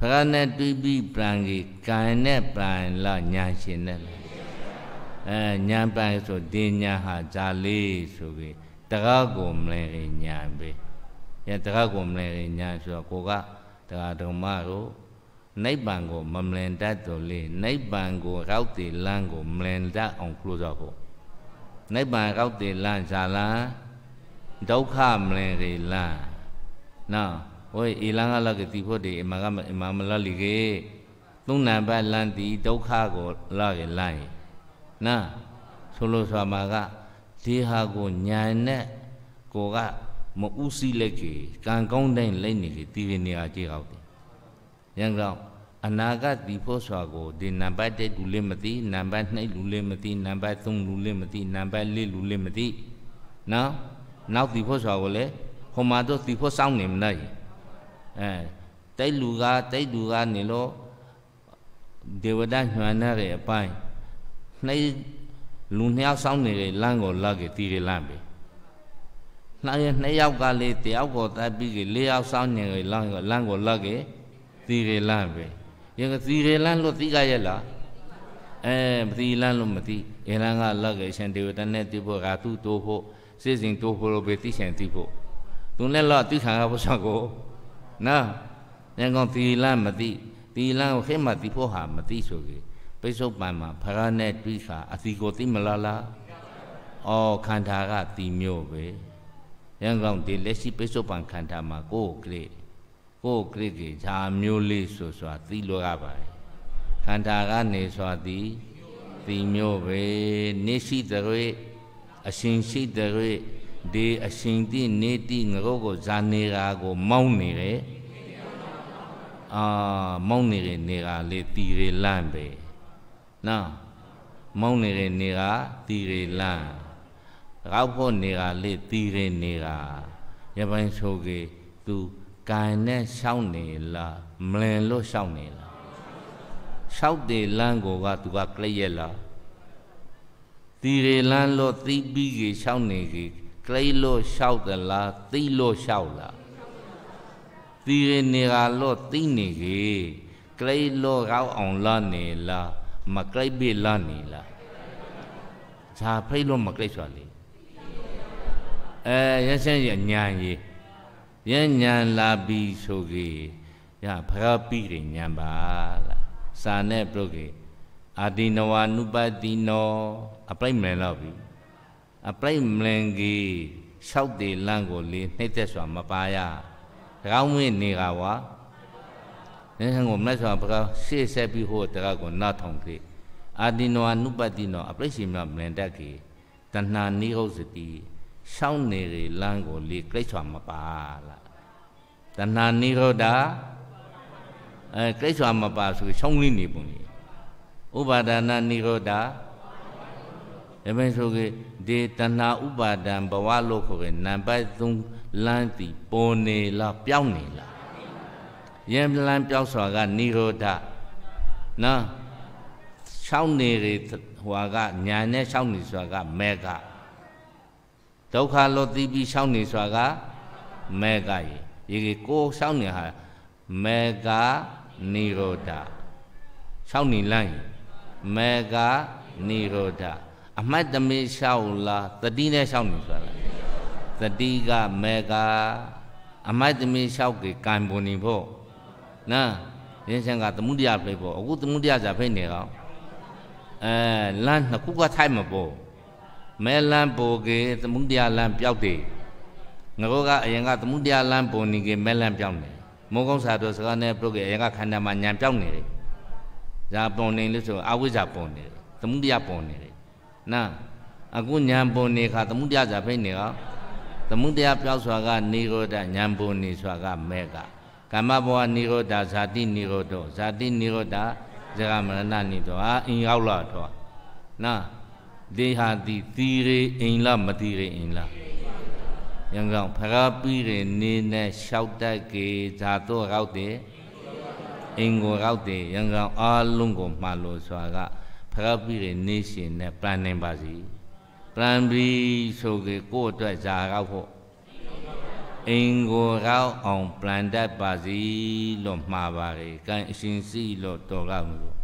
ဘဂနဲ့တိပိပံကြီးကံနဲ့ပံလာညာရှင်နဲ့အဲညာပံဆိုဒီညာဟာဇာလေးဆိုပြီးတကောက်ကိုမလဲညာပဲရတကောက်ကိုမလဲညာဆိုတော့ကိုကတရားဓမ္မတို့နိဗ္ဗာန်ကိုမမလင်တတ်တော်လေနိဗ္ဗာန်ကိုရောက်တည်လန်းကို မလင်တတ်အောင်ကုလို့တော့ကိုနိဗ္ဗာန်ရောက်တည်လန်းဇာလန်းဒုက္ခမလင်လေလန်းနော် Woi ilang ala ke tipu di imam imam lali ke tung nambah lanti dokha ko lagi lain. Nah, solo sama ka dia ko nyane ko ka mau usi lagi kang kong dan lain ni ke tipu ni aja kau tu. Yang kau အနာဂတ်ဒီဖို့ဆိုတာကိုဒီနံပါတ်1လူလေးမသိနံပါတ်2လူလေးမသိနံပါတ်3လူလေးမသိနံပါတ်4လူလေးမသိနော်နောက်ဒီဖို့ဆိုတာကိုလည်းဟိုမှာတော့ဒီဖို့စောင့်နေမနိုင်အဲတိုက်လူကတိုက်လူကနေလို့ဒေဝတာညွှန်ရတဲ့အပိုင်းနှိလူနှစ်ယောက်စောင်းနေတဲ့လမ်းကိုလက်ကတီးတယ်လမ်းပဲနှစ်ရနှစ်ယောက်ကလေတယောက်ကိုတက်ပြီးလေးယောက်စောင်းနေတဲ့လမ်းကိုလမ်းကိုလက်ကတီးတယ်လမ်းပဲရင်ကတီးတယ်လမ်းလို့သိကြရဲ့လားအဲမတီးလမ်းလို့မတီးအင်လန်းကလက်ကရှင်ဒေဝတာနဲ့တိဖို့ကသူ့တို့ဖို့စေစဉ်တို့ဖို့လို့ပဲသိချင်သိဖို့သူနဲ့လောက်သိခံရဖို့ဆောက်ကိုနော်ဉာဏ်ကောင်သီလမသိသီလကိုခေမသိဖို့ဟာမသိဆိုကြပိဿုပံမှာဖရာနဲ့တွေးခါအစီကိုသိမလားလားအော်ခန္ဓာကတီမျိုးပဲဉာဏ်ကောင်ဒီလက်ရှိပိဿုပံခန္ဓာမှာကိုယ်ကလေးကိုယ်ကလေးကြီးဈာမျိုးလေးဆိုစွာသိလို့ရပါတယ်ခန္ဓာကနေစွာသည်တီမျိုးပဲနေရှိတဲ့အရှင်ရှိတဲ့ဒေအရှင်တိနေတိငရုတ်ကိုဇာနေတာကိုမောင်းနေတယ်အာမောင်းနေတဲ့နေတာလေးတီရေလန့်ပဲနော်မောင်းနေတဲ့နေတာတီရေလန့်ရောက်ဖို့နေတာလေးတီရေနေတာရပိုင်းဆိုကေသူကံနဲ့ရှောင်းနေလားမလင်လို့ရှောင်းနေလားရှောက်တယ်လမ်းကိုကသူကကြည့်ရလားတီရေလမ်းလို့တီးပြီးကြီးရှောင်းနေကြီးကလိလို့လျှောက်သလားသီလို့လျှောက်လားသီရင်နေကလို့သီနေကေကလိလို့ကောက်အောင်လာနေလားမကလိပြီလာနေလားဇာဖိတ်လို့မကလိဆိုလေအဲရရှင်ရညာကြီးရညာလာပြီဆိုကေရဖရာပြီညာပါလားစာနဲ့ပြုတ်ကေအာတိနဝနုပတိနောအပြိမ့်မယ်တော့ပြီအပရိမလင်ကြီးရှောက်တည်လန့်ကိုလေနှိမ့်သက်စွာမပါရတကောင်းမင်းနေကဝါနေဟံကိုမလက်စွာဘကရှေ့ဆက်ပြီးဟိုတကကိုနာထောင်ခေအာတိနောနုပတိနောအပရိစီမမလင်တက်ကေတဏှာနိဟုတ်စတိရှောင်းနေလေလမ်းကိုလေကြိတ်စွာမပါလားတဏှာနိရောဓအဲကြိတ်စွာမပါဆိုရှောင်းလိနေပုံကြီးဥပါဒနာနိရောဓ။ဒါပေဆိုကေဒေတဏှာဥပါဒံဘဝလို့ခေါ်ကေနံပါတ်3လမ်းတီပေါ်နေလားပြောင်းနေလား။ယံလမ်းပြောင်းစွာကနိရောဓနော်။ရှောင်းနေတွေဟွာကညာနဲ့ရှောင်းနေစွာကမေကဒုက္ခလို့သိပြီးရှောင်းနေစွာကမေကရေဒီကိုရှောင်းနေဟာမေကနိရောဓရှောင်းနေလိုက်မေကနိရောဓအမတ်တမေလျှောက်လားတတိနဲ့လျှောက်နေဆိုတာလားတတိကမေကအမတ်တမေလျှောက်ကေကံပွန်နေဖို့နာရင်းစံကသမှုတရားဖိဖို့အခုသမှုတရားစာဖိနေကောင်အဲလမ်းနှစ်ခုကထိုက်မပေါ်မဲလမ်းပိုကေသမှုတရားလမ်းပြောက်တယ်ငကောကအရင်ကသမှုတရားလမ်းပုံနေကေမဲလမ်းပြောက်နေမောကုံစာတော်စကားနဲ့ပြုတ်ကေအရင်ကခန္ဓာမှာညံပြောက်နေတယ်ဇာပုံနေလို့ဆိုအဝိဇ္ဇာပုံနေတယ်သမှုတရားပုံနေတယ်နာအခုညံပုံနေခါသမှုတရားစာဖိနေကသမှုတရားပြောက်စွာကနိရောဓညံပုံနေစွာကမဲကကမ္မဘဝနိရောဓဇာတိနိရောဓဇာတိနိရောဓဇဂမရဏနိတောအာအင်ရောက်လာတော့နာဒေဟာတိသီရေအိမ်လာမတိရေအိမ်လာယံကောင်ဖရာပီးရေနေနဲ့လျှောက်တတ်ကေဇာတော့ရောက်တယ်အင်ကိုရောက်တယ်ယံကောင်အာလုံးကိုမှာလို့စွာကဖကပိတဲ့နေရှင်နဲ့ plan နိုင်ပါစီ plan ပြီးဆိုကေကိုယ့်အတွက်ဇာကောက်ဖို့အင်ကိုရောက်အောင် plan တတ်ပါစီလို့မှာပါလေကံအရှင်စီလို့တော်ကောက်မလို့